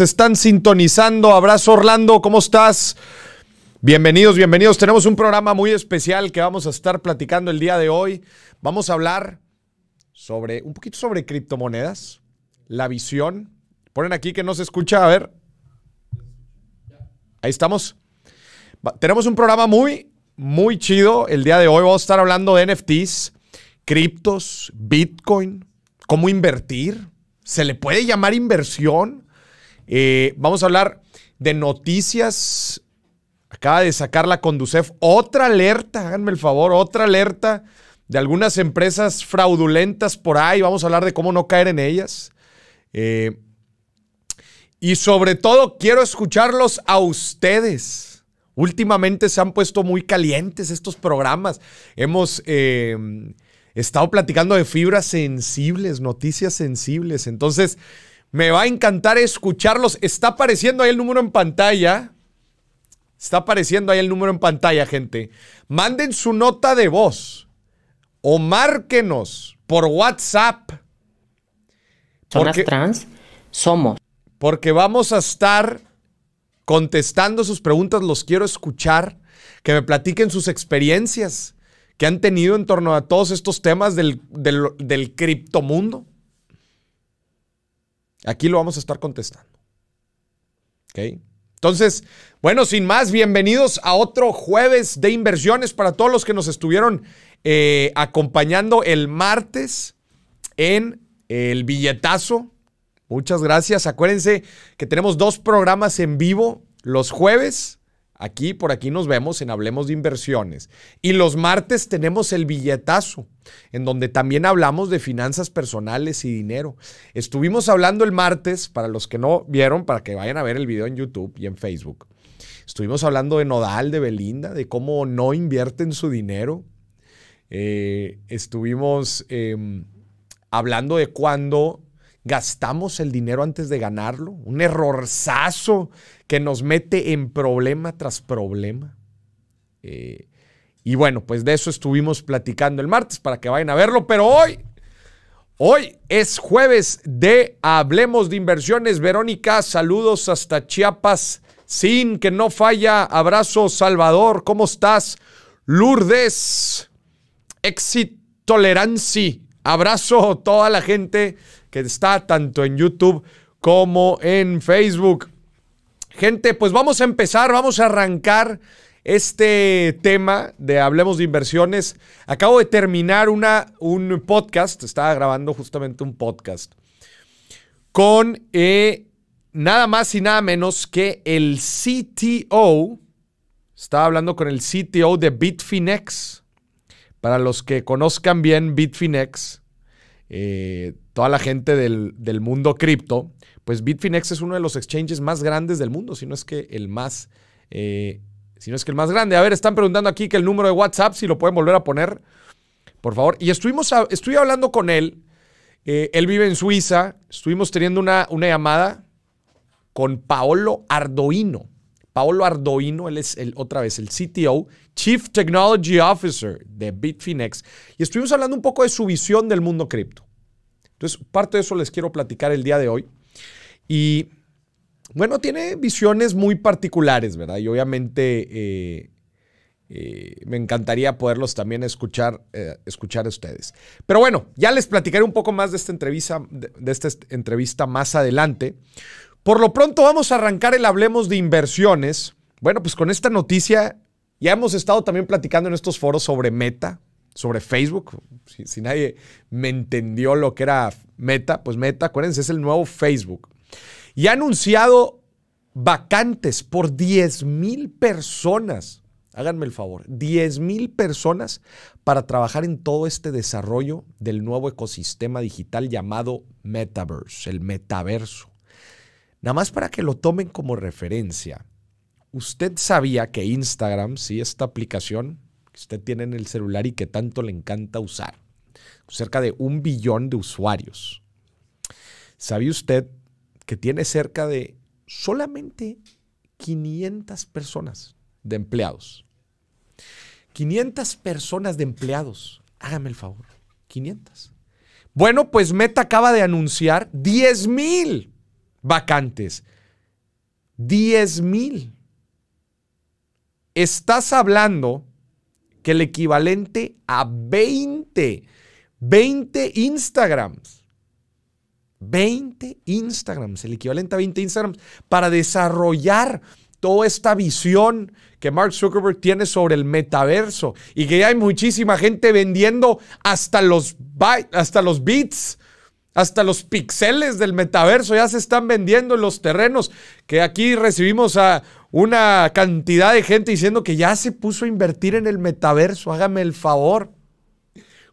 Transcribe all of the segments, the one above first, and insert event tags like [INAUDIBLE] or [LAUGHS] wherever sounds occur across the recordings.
están sintonizando. Abrazo Orlando, ¿cómo estás? Bienvenidos, bienvenidos. Tenemos un programa muy especial que vamos a estar platicando el día de hoy. Vamos a hablar sobre un poquito sobre criptomonedas, la visión. Ponen aquí que no se escucha, a ver. Ahí estamos. Tenemos un programa muy, muy chido. El día de hoy vamos a estar hablando de NFTs, criptos, Bitcoin, cómo invertir. ¿Se le puede llamar inversión? Eh, vamos a hablar de noticias. Acaba de sacar la Conducef otra alerta, háganme el favor, otra alerta de algunas empresas fraudulentas por ahí. Vamos a hablar de cómo no caer en ellas. Eh, y sobre todo, quiero escucharlos a ustedes. Últimamente se han puesto muy calientes estos programas. Hemos eh, estado platicando de fibras sensibles, noticias sensibles. Entonces, me va a encantar escucharlos. Está apareciendo ahí el número en pantalla. Está apareciendo ahí el número en pantalla, gente. Manden su nota de voz o márquenos por WhatsApp. porque, trans? Somos. Porque vamos a estar contestando sus preguntas. Los quiero escuchar. Que me platiquen sus experiencias que han tenido en torno a todos estos temas del criptomundo. Aquí lo vamos a estar contestando. ¿Ok? Entonces, bueno, sin más, bienvenidos a otro jueves de inversiones para todos los que nos estuvieron eh, acompañando el martes en el billetazo. Muchas gracias. Acuérdense que tenemos dos programas en vivo los jueves Aquí, por aquí nos vemos en Hablemos de Inversiones. Y los martes tenemos el billetazo, en donde también hablamos de finanzas personales y dinero. Estuvimos hablando el martes, para los que no vieron, para que vayan a ver el video en YouTube y en Facebook. Estuvimos hablando de Nodal, de Belinda, de cómo no invierten su dinero. Eh, estuvimos em, hablando de cuándo gastamos el dinero antes de ganarlo, un errorzazo que nos mete en problema tras problema. Eh, y bueno, pues de eso estuvimos platicando el martes para que vayan a verlo, pero hoy, hoy es jueves de Hablemos de Inversiones. Verónica, saludos hasta Chiapas, sin que no falla. Abrazo, Salvador, ¿cómo estás? Lourdes, Exit Toleranci, abrazo a toda la gente que está tanto en YouTube como en Facebook. Gente, pues vamos a empezar, vamos a arrancar este tema de Hablemos de Inversiones. Acabo de terminar una, un podcast, estaba grabando justamente un podcast, con eh, nada más y nada menos que el CTO. Estaba hablando con el CTO de Bitfinex. Para los que conozcan bien Bitfinex, eh, toda la gente del, mundo cripto, pues Bitfinex es uno de los exchanges más grandes del mundo, si no es que el más, eh, si no es que el más grande. A ver, están preguntando aquí que el número de WhatsApp, si lo pueden volver a poner, por favor. Y estuvimos, hablando con él, eh, él vive en Suiza, estuvimos teniendo una, una llamada con Paolo Arduino, Paolo Arduino, él es el, otra vez el CTO, Chief Technology Officer de Bitfinex. Y estuvimos hablando un poco de su visión del mundo cripto. Entonces, parte de eso les quiero platicar el día de hoy. Y bueno, tiene visiones muy particulares, ¿verdad? Y obviamente eh, eh, me encantaría poderlos también escuchar, eh, escuchar a ustedes. Pero bueno, ya les platicaré un poco más de esta, entrevista, de esta entrevista más adelante. Por lo pronto vamos a arrancar el Hablemos de Inversiones. Bueno, pues con esta noticia ya hemos estado también platicando en estos foros sobre Meta, sobre Facebook. Si, nadie me entendió lo que era Meta, pues Meta, acuérdense, es el nuevo Facebook. Y ha anunciado vacantes por 10,000 mil personas. Háganme el favor, 10,000 mil personas para trabajar en todo este desarrollo del nuevo ecosistema digital llamado Metaverse, el metaverso. Nada más para que lo tomen como referencia. ¿Usted sabía que Instagram, sí, esta aplicación usted tiene en el celular y que tanto le encanta usar. Cerca de un billón de usuarios. ¿Sabe usted que tiene cerca de solamente 500 personas de empleados? 500 personas de empleados. Hágame el favor. 500. Bueno, pues Meta acaba de anunciar 10 mil vacantes. 10 mil. Estás hablando que el equivalente a 20, 20 Instagrams. 20 Instagrams, el equivalente a 20 Instagrams, para desarrollar toda esta visión que Mark Zuckerberg tiene sobre el metaverso y que ya hay muchísima gente vendiendo hasta los, hasta los bits hasta los pixeles del metaverso ya se están vendiendo en los terrenos. Que aquí recibimos a una cantidad de gente diciendo que ya se puso a invertir en el metaverso. Hágame el favor.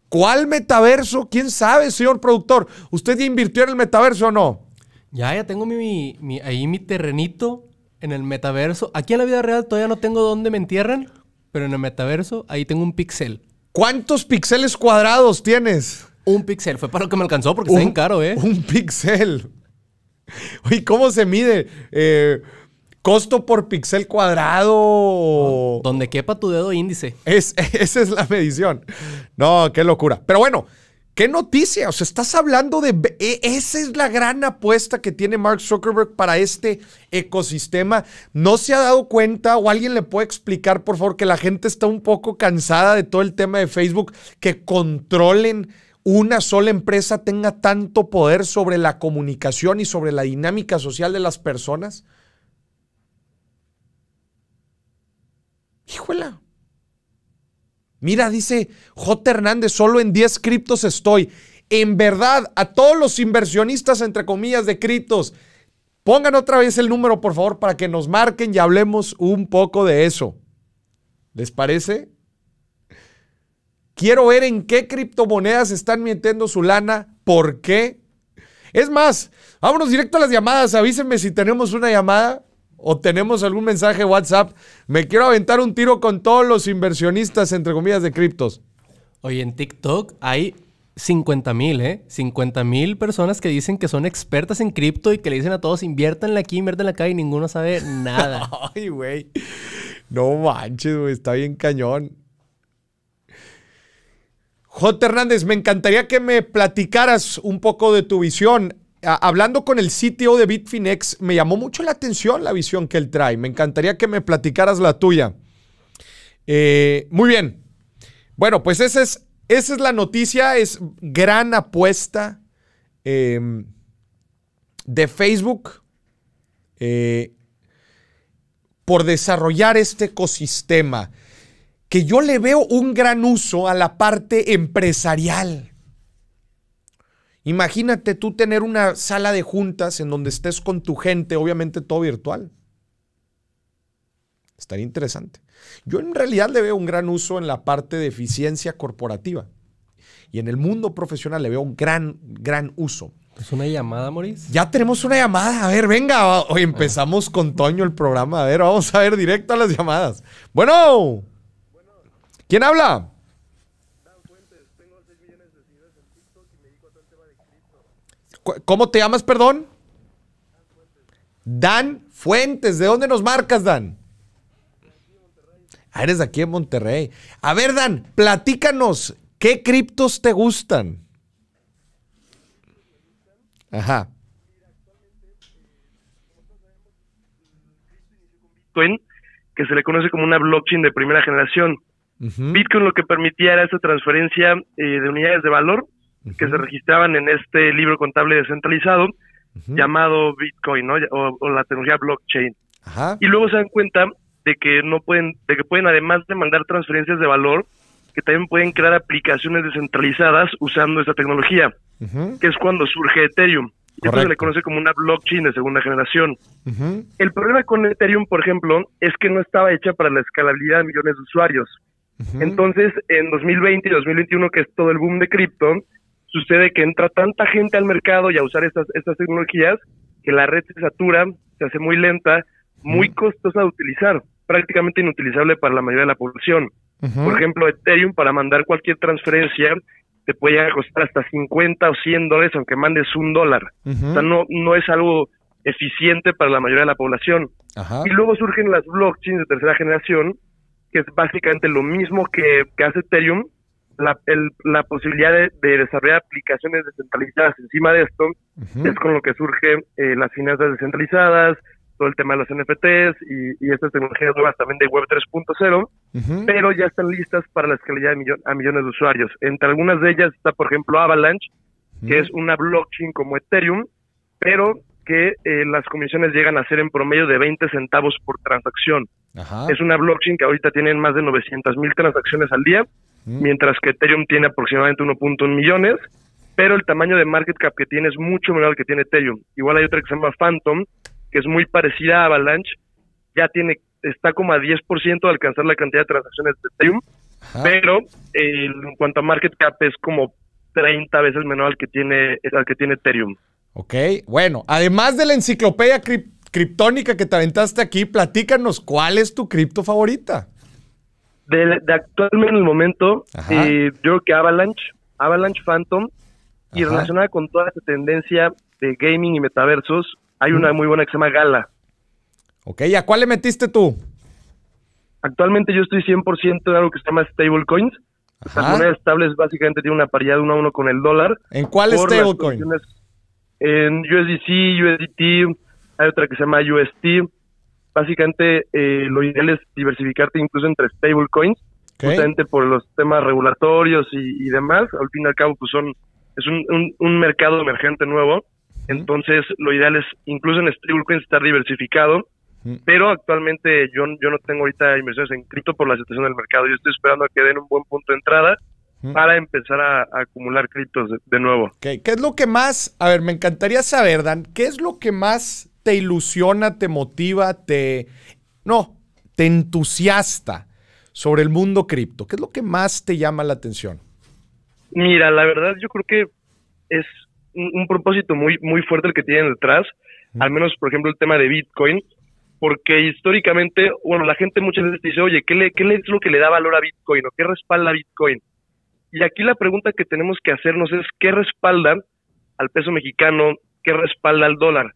¿Cuál metaverso? ¿Quién sabe, señor productor? ¿Usted ya invirtió en el metaverso o no? Ya, ya tengo mi, ahí mi terrenito en el metaverso. Aquí en la vida real todavía no tengo dónde me entierran, pero en el metaverso ahí tengo un pixel. ¿Cuántos pixeles cuadrados tienes? Un píxel. Fue para lo que me alcanzó porque es está bien caro, ¿eh? Un píxel. [LAUGHS] Oye, ¿cómo se mide? Eh, costo por píxel cuadrado. donde quepa tu dedo índice. Es, [LAUGHS] esa es la medición. No, qué locura. Pero bueno, qué noticia. O sea, estás hablando de. E, esa es la gran apuesta que tiene Mark Zuckerberg para este ecosistema. No se ha dado cuenta, o alguien le puede explicar, por favor, que la gente está un poco cansada de todo el tema de Facebook, que controlen una sola empresa tenga tanto poder sobre la comunicación y sobre la dinámica social de las personas? Híjola. Mira, dice J. Hernández, solo en 10 criptos estoy. En verdad, a todos los inversionistas, entre comillas, de criptos, pongan otra vez el número, por favor, para que nos marquen y hablemos un poco de eso. ¿Les parece? Quiero ver en qué criptomonedas están metiendo su lana, por qué. Es más, vámonos directo a las llamadas. Avísenme si tenemos una llamada o tenemos algún mensaje WhatsApp. Me quiero aventar un tiro con todos los inversionistas, entre comillas, de criptos. Oye, en TikTok hay 50 mil, ¿eh? 50 mil personas que dicen que son expertas en cripto y que le dicen a todos, la aquí, inviértanla acá y ninguno sabe nada. [LAUGHS] Ay, güey. No manches, güey. Está bien cañón. J. Hernández, me encantaría que me platicaras un poco de tu visión. Hablando con el sitio de Bitfinex, me llamó mucho la atención la visión que él trae. Me encantaría que me platicaras la tuya. Eh, muy bien. Bueno, pues esa es, la noticia. Es gran apuesta em, de Facebook eh, por desarrollar este ecosistema que yo le veo un gran uso a la parte empresarial. Imagínate tú tener una sala de juntas en donde estés con tu gente, obviamente todo virtual. Estaría interesante. Yo en realidad le veo un gran uso en la parte de eficiencia corporativa. Y en el mundo profesional le veo un gran, gran uso. ¿Es una llamada, Maurice? Ya tenemos una llamada. A ver, venga, hoy ah. empezamos con Toño el programa. A ver, vamos a ver directo a las llamadas. Bueno. ¿Quién habla? Dan Fuentes, tengo millones de seguidores en y me ¿Cómo te llamas, perdón? Dan Fuentes. ¿De dónde nos marcas, Dan? Ah, eres de aquí en Monterrey. A ver, Dan, platícanos, ¿qué criptos te gustan? Ajá. que se le conoce como una blockchain de primera generación. Bitcoin lo que permitía era esa transferencia eh, de unidades de valor que se registraban en este libro contable descentralizado llamado Bitcoin, O, la tecnología blockchain. Y luego se dan cuenta de que no pueden, de que pueden además de mandar transferencias de valor, que también pueden crear aplicaciones descentralizadas usando esta tecnología, que es cuando surge Ethereum. Y se le conoce como una blockchain de segunda generación. El problema con Ethereum, por ejemplo, es que no estaba hecha para la escalabilidad de millones de usuarios. Entonces, en 2020 y 2021, que es todo el boom de cripto, sucede que entra tanta gente al mercado y a usar estas, estas tecnologías que la red se satura, se hace muy lenta, muy costosa de utilizar, prácticamente inutilizable para la mayoría de la población. Por ejemplo, Ethereum para mandar cualquier transferencia te puede costar hasta 50 o 100 dólares aunque mandes un dólar. O sea, no, no es algo eficiente para la mayoría de la población. Y luego surgen las blockchains de tercera generación, que es básicamente lo mismo que, hace Ethereum, la, posibilidad de, desarrollar aplicaciones descentralizadas encima de esto, es con lo que surge eh, las finanzas descentralizadas, todo el tema de los NFTs y, estas tecnologías nuevas también de Web 3.0, pero ya están listas para la escalera de a millones de usuarios. Entre algunas de ellas está, por ejemplo, Avalanche, que es una blockchain como Ethereum, pero que eh, las comisiones llegan a ser en promedio de 20 centavos por transacción. Es una blockchain que ahorita tienen más de 900 mil transacciones al día, mm. mientras que Ethereum tiene aproximadamente 1.1 millones, pero el tamaño de market cap que tiene es mucho menor al que tiene Ethereum. Igual hay otra que se llama Phantom, que es muy parecida a Avalanche, ya tiene está como a 10% de alcanzar la cantidad de transacciones de Ethereum, pero eh, en cuanto a market cap es como 30 veces menor al que tiene al que tiene Ethereum. Ok, bueno, además de la enciclopedia criptónica que te aventaste aquí, platícanos cuál es tu cripto favorita. De, actualmente en el momento, eh, yo creo que Avalanche, Avalanche Phantom, y relacionada con toda esta tendencia de gaming y metaversos, hay una muy buena que se llama Gala. Ok, ¿y a cuál le metiste tú? Actualmente yo estoy 100% en algo que se llama stablecoins. Las monedas estables básicamente tiene una paridad de uno a uno con el dólar. ¿En cuál Coins? en USDC, USDT, hay otra que se llama UST. Básicamente eh, lo ideal es diversificarte incluso entre stablecoins, justamente por los temas regulatorios y, demás. Al fin y al cabo, pues son, es un, mercado emergente nuevo. Entonces, lo ideal es incluso en stablecoins estar diversificado. Pero actualmente yo, yo no tengo ahorita inversiones en cripto por la situación del mercado. Yo estoy esperando a que den un buen punto de entrada para empezar a, acumular criptos de, nuevo. ¿Qué es lo que más, a ver, me encantaría saber, Dan, qué es lo que más te ilusiona, te motiva, te, no, te entusiasta sobre el mundo cripto? ¿Qué es lo que más te llama la atención? Mira, la verdad yo creo que es un, propósito muy, muy fuerte el que tienen detrás, al menos por ejemplo el tema de Bitcoin, porque históricamente, bueno, la gente muchas veces dice, oye, ¿qué, qué es lo que le da valor a Bitcoin o qué respalda Bitcoin? Y aquí la pregunta que tenemos que hacernos es qué respalda al peso mexicano, qué respalda al dólar.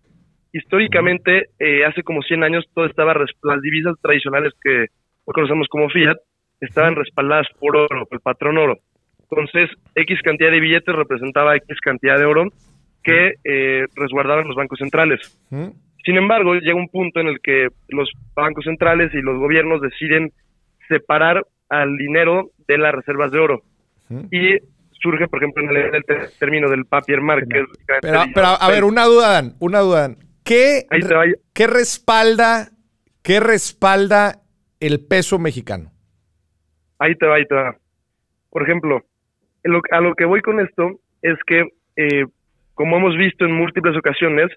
Históricamente, eh, hace como 100 años, todo estaba las divisas tradicionales que conocemos como fiat estaban respaldadas por oro, por el patrón oro. Entonces, X cantidad de billetes representaba X cantidad de oro que eh, resguardaban los bancos centrales. Sin embargo, llega un punto en el que los bancos centrales y los gobiernos deciden separar al dinero de las reservas de oro. Y surge, por ejemplo, en el, término del papier market. Pero, a ver, una duda, Dan, una duda, ¿Qué, ¿qué respalda, ¿Qué respalda el peso mexicano? Ahí te va, ahí te va. Por ejemplo, a lo que voy con esto es que, eh, como hemos visto en múltiples ocasiones,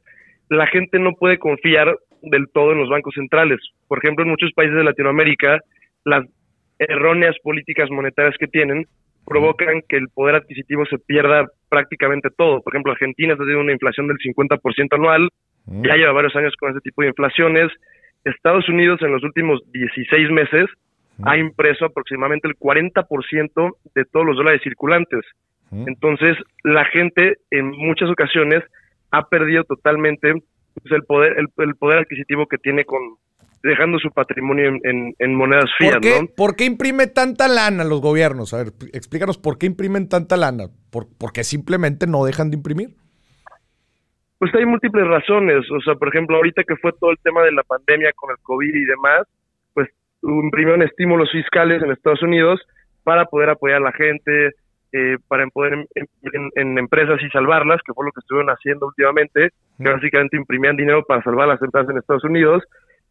la gente no puede confiar del todo en los bancos centrales. Por ejemplo, en muchos países de Latinoamérica, las erróneas políticas monetarias que tienen provocan que el poder adquisitivo se pierda prácticamente todo. Por ejemplo, Argentina está teniendo una inflación del 50% anual, mm. ya lleva varios años con ese tipo de inflaciones. Estados Unidos en los últimos 16 meses mm. ha impreso aproximadamente el 40% de todos los dólares circulantes. Mm. Entonces, la gente en muchas ocasiones ha perdido totalmente pues, el, poder, el poder adquisitivo que tiene con, dejando su patrimonio en, monedas fiat, ¿Por qué, imprime tanta lana los gobiernos? A ver, explícanos por qué imprimen tanta lana. ¿Por, porque simplemente no dejan de imprimir. Pues hay múltiples razones. O sea, por ejemplo, ahorita que fue todo el tema de la pandemia con el COVID y demás, pues imprimieron estímulos fiscales en Estados Unidos para poder apoyar a la gente, eh, para poder em, em, en, en, empresas y salvarlas, que fue lo que estuvieron haciendo últimamente, que básicamente imprimían dinero para salvar las empresas en Estados Unidos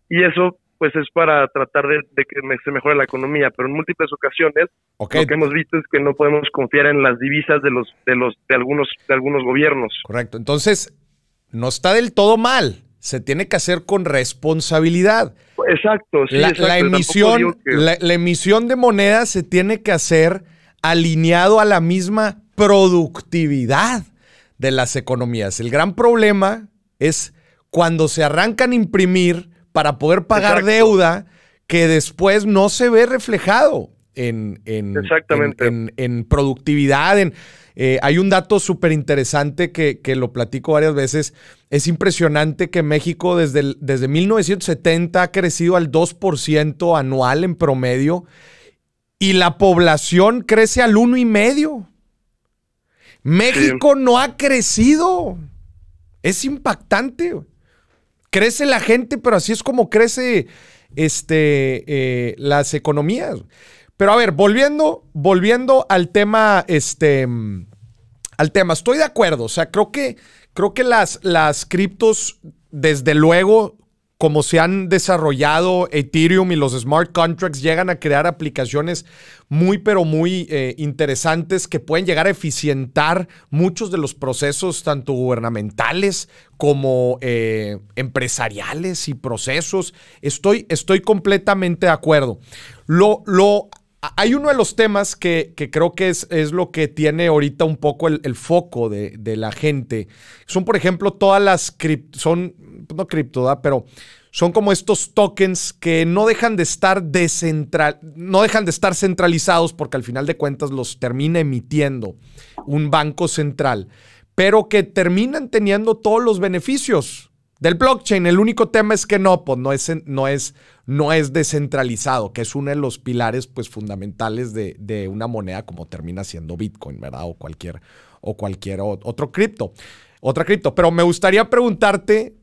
y eso pues es para tratar de, que se mejore la economía, pero en múltiples ocasiones lo que hemos visto es que no podemos confiar en las divisas de los de los de algunos de algunos gobiernos. Correcto. Entonces, no está del todo mal. Se tiene que hacer con responsabilidad. Exacto. la, emisión, la emisión de moneda se tiene que hacer alineado a la misma productividad de las economías. El gran problema es cuando se arrancan a imprimir para poder pagar deuda que después no se ve reflejado en, en, productividad. Eh, hay un dato súper interesante que, lo platico varias veces. Es impresionante que México desde, desde 1970 ha crecido al 2% anual en promedio y la población crece al 1,5%. México no ha crecido. Es impactante crece la gente, pero así es como crece este, eh, las economías. Pero a ver, volviendo, volviendo al tema, este, al tema, estoy de acuerdo, o sea, creo que, creo que las, las criptos, desde luego, como se han desarrollado Ethereum y los smart contracts, llegan a crear aplicaciones muy, pero muy eh, interesantes que pueden llegar a eficientar muchos de los procesos, tanto gubernamentales como eh, empresariales y procesos. Estoy, estoy completamente de acuerdo. Lo, lo, hay uno de los temas que, creo que es, es, lo que tiene ahorita un poco el, foco de, la gente. Son, por ejemplo, todas las son pues, no cripto, ¿verdad? pero son como estos tokens que no dejan de estar descentral, no dejan de estar centralizados porque al final de cuentas los termina emitiendo un banco central, pero que terminan teniendo todos los beneficios del blockchain. El único tema es que no, pues no es, no es, no es descentralizado, que es uno de los pilares pues, fundamentales de, una moneda como termina siendo Bitcoin, ¿verdad? O cualquier, o cualquier otro cripto. Otra cripto. Pero me gustaría preguntarte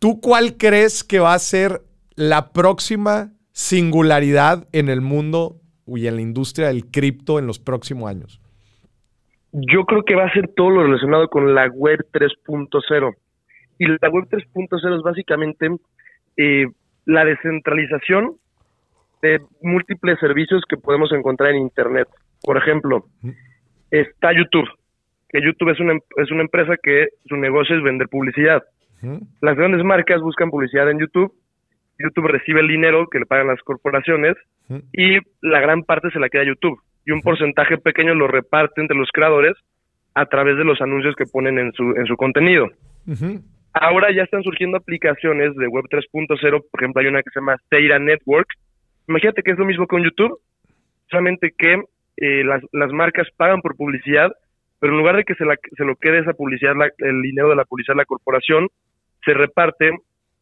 ¿Tú cuál crees que va a ser la próxima singularidad en el mundo y en la industria del cripto en los próximos años? Yo creo que va a ser todo lo relacionado con la web 3.0. Y la web 3.0 es básicamente eh, la descentralización de múltiples servicios que podemos encontrar en Internet. Por ejemplo, está YouTube, que YouTube es una, es una empresa que su negocio es vender publicidad. Las grandes marcas buscan publicidad en YouTube, YouTube recibe el dinero que le pagan las corporaciones y la gran parte se la queda YouTube y un porcentaje pequeño lo reparte entre los creadores a través de los anuncios que ponen en su, en su contenido. Ahora ya están surgiendo aplicaciones de Web 3.0, por ejemplo hay una que se llama Teira Network. Imagínate que es lo mismo con YouTube, solamente que eh, las, las, marcas pagan por publicidad, pero en lugar de que se, la, se lo quede esa publicidad, el dinero de la publicidad la corporación, se reparte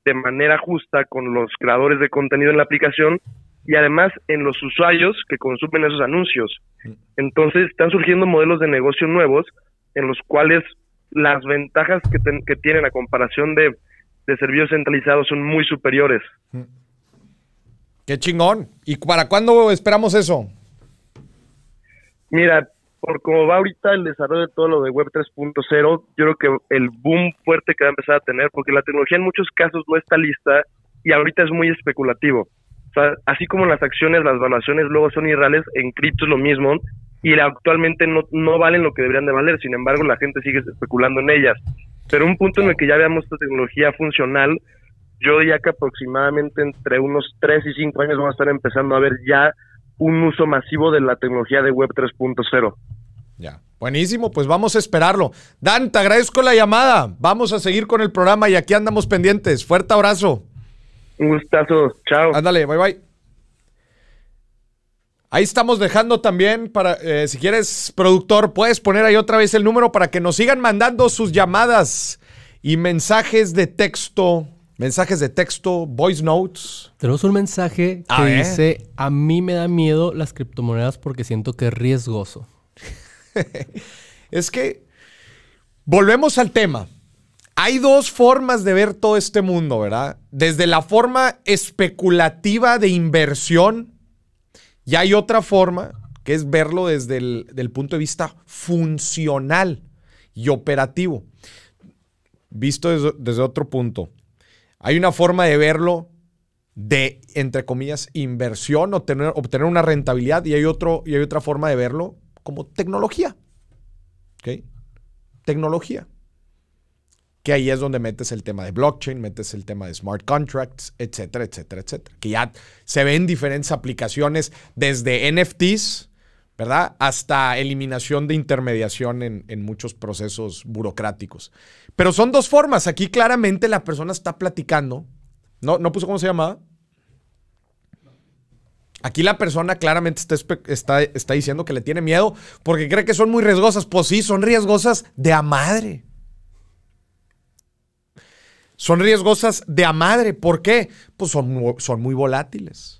de manera justa con los creadores de contenido en la aplicación y además en los usuarios que consumen esos anuncios. Entonces están surgiendo modelos de negocio nuevos en los cuales las ventajas que, tienen a comparación de, de servicios centralizados son muy superiores. Qué chingón. ¿Y para cuándo esperamos eso? Mira, por cómo va ahorita el desarrollo de todo lo de Web 3.0, yo creo que el boom fuerte que va a empezar a tener, porque la tecnología en muchos casos no está lista y ahorita es muy especulativo. así como las acciones, las valuaciones luego son irreales, en cripto es lo mismo y actualmente no, no valen lo que deberían de valer, sin embargo la gente sigue especulando en ellas. Pero un punto en el que ya veamos esta tecnología funcional, yo diría que aproximadamente entre unos 3 y 5 años vamos a estar empezando a ver ya un uso masivo de la tecnología de Web 3.0. Ya. Buenísimo, pues vamos a esperarlo. Dan, te agradezco la llamada. Vamos a seguir con el programa y aquí andamos pendientes. Fuerte abrazo. Un gustazo. Chao. Ándale, bye bye. Ahí estamos dejando también para, eh, si quieres, productor, puedes poner ahí otra vez el número para que nos sigan mandando sus llamadas y mensajes de texto Mensajes de texto, voice notes. Tenemos un mensaje que dice, a mí me da miedo las criptomonedas porque siento que es riesgoso. [LAUGHS] es que, volvemos al tema. Hay dos formas de ver todo este mundo, ¿verdad? Desde la forma especulativa de inversión y hay otra forma que es verlo desde el punto de vista funcional y operativo, visto desde otro punto. Hay una forma de verlo de, entre comillas, inversión, obtener, obtener una rentabilidad y hay, otro, y hay otra forma de verlo como tecnología. ¿Ok? Tecnología. Que ahí es donde metes el tema de blockchain, metes el tema de smart contracts, etcétera, etcétera, etcétera. Que ya se ven diferentes aplicaciones desde NFTs, ¿verdad? Hasta eliminación de intermediación en, muchos procesos burocráticos. Pero son dos formas. Aquí claramente la persona está platicando. ¿No, no puso cómo se llamaba? Aquí la persona claramente está, está, diciendo que le tiene miedo porque cree que son muy riesgosas. Pues sí, son riesgosas de a madre. Son riesgosas de a madre. ¿Por qué? Pues son, son muy volátiles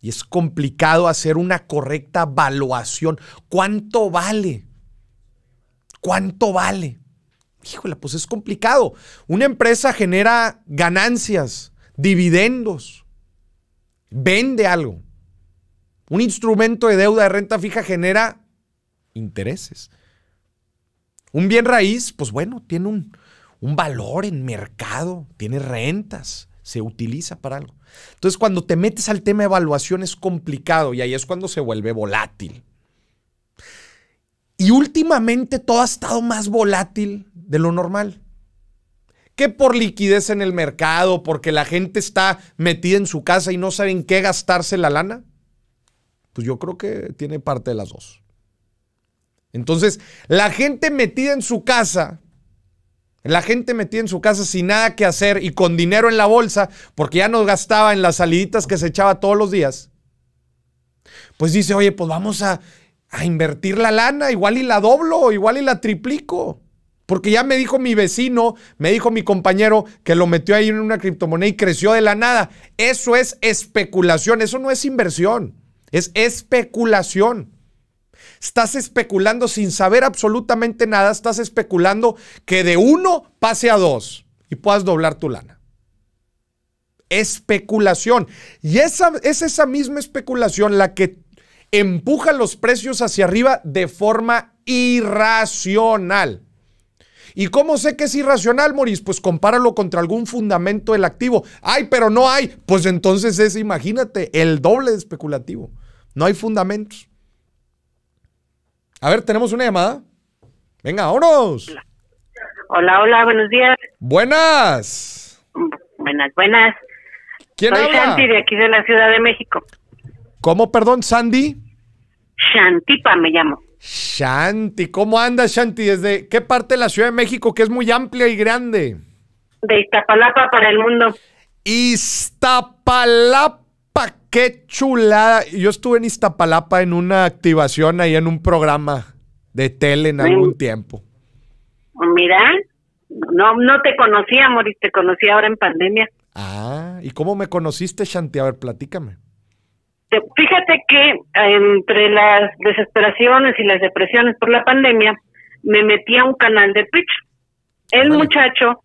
y es complicado hacer una correcta evaluación. ¿Cuánto vale? ¿Cuánto vale? Híjole, pues es complicado. Una empresa genera ganancias, dividendos, vende algo. Un instrumento de deuda de renta fija genera intereses. Un bien raíz, pues bueno, tiene un, un valor en mercado, tiene rentas se utiliza para algo. Entonces, cuando te metes al tema de evaluación es complicado y ahí es cuando se vuelve volátil. Y últimamente todo ha estado más volátil de lo normal. Que por liquidez en el mercado, porque la gente está metida en su casa y no saben qué gastarse la lana. Pues yo creo que tiene parte de las dos. Entonces, la gente metida en su casa la gente metía en su casa sin nada que hacer y con dinero en la bolsa, porque ya nos gastaba en las saliditas que se echaba todos los días, pues dice, oye, pues vamos a, a invertir la lana, igual y la doblo, igual y la triplico. Porque ya me dijo mi vecino, me dijo mi compañero que lo metió ahí en una criptomoneda y creció de la nada. Eso es especulación, eso no es inversión, es especulación estás especulando sin saber absolutamente nada, estás especulando que de uno pase a dos y puedas doblar tu lana. Especulación. Y esa, es esa misma especulación la que empuja los precios hacia arriba de forma irracional. ¿Y cómo sé que es irracional, Moris? Pues compáralo contra algún fundamento del activo. Ay, pero no hay. Pues entonces es, imagínate, el doble de especulativo. No hay fundamentos. A ver, tenemos una llamada. Venga, vámonos. Hola, hola, buenos días. Buenas. Buenas, buenas. ¿Quién Soy habla? de aquí de la Ciudad de México. ¿Cómo, perdón, Sandy? Shantipa me llamo. Shanti, ¿cómo andas, Shanti? ¿Desde qué parte de la Ciudad de México, que es muy amplia y grande? De Iztapalapa para el mundo. Iztapalapa qué chulada. Yo estuve en Iztapalapa en una activación ahí en un programa de tele en algún tiempo. Mira, no, no te conocía, Moris, te conocí ahora en pandemia. Ah, ¿y cómo me conociste, Shanti? A ver, platícame. Fíjate que entre las desesperaciones y las depresiones por la pandemia, me metí a un canal de Twitch. El muchacho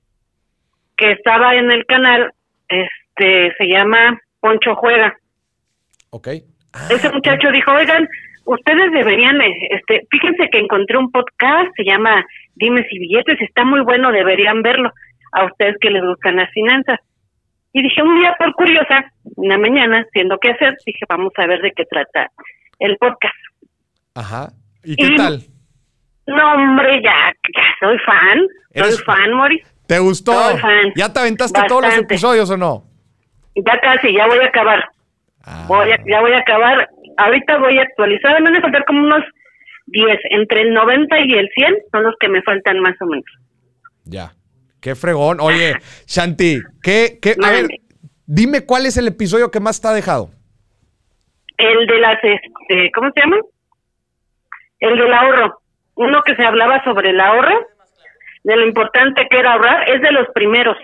que estaba en el canal, este, se llama Poncho juega. Ok. Ah, Ese muchacho dijo, oigan, ustedes deberían, este, fíjense que encontré un podcast, se llama Dime si billetes, está muy bueno, deberían verlo, a ustedes que les gustan las finanzas. Y dije, un día por curiosa, una mañana, siendo qué hacer, dije, vamos a ver de qué trata el podcast. Ajá. ¿Y qué tal? No, hombre, ya, soy fan. Soy fan, Mori. ¿Te gustó? fan. ¿Ya te aventaste todos los episodios o no? Ya casi, ya voy a acabar. Ah. Voy ya voy a acabar. Ahorita voy a actualizar. Me van a faltar como unos 10. Entre el 90 y el 100 son los que me faltan más o menos. Ya. Qué fregón. Oye, [LAUGHS] Shanti, ¿qué, qué, dime cuál es el episodio que más te ha dejado. El de las, este, ¿cómo se llama? El del ahorro. Uno que se hablaba sobre el ahorro, de lo importante que era ahorrar, es de los primeros.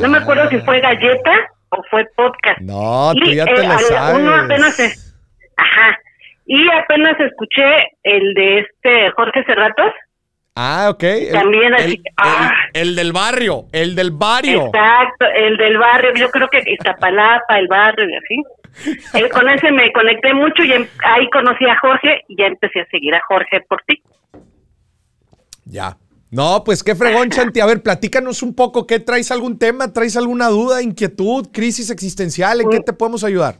No me acuerdo si fue ah. Galleta o fue podcast. No, ya eh, te sabes. apenas ajá. Y apenas escuché el de este Jorge Cerratos. Ah, ok. También ah. el, El, del barrio, el del barrio. Exacto, el del barrio. Yo creo que Iztapalapa, el barrio y así. [LAUGHS] Eh, con ese me conecté mucho y em, ahí conocí a Jorge y ya empecé a seguir a Jorge por ti. Ya. No, pues qué fregón, Chanti. A ver, platícanos un poco, ¿qué traes algún tema? ¿Traes alguna duda, inquietud, crisis existencial? ¿En qué pues, te podemos ayudar?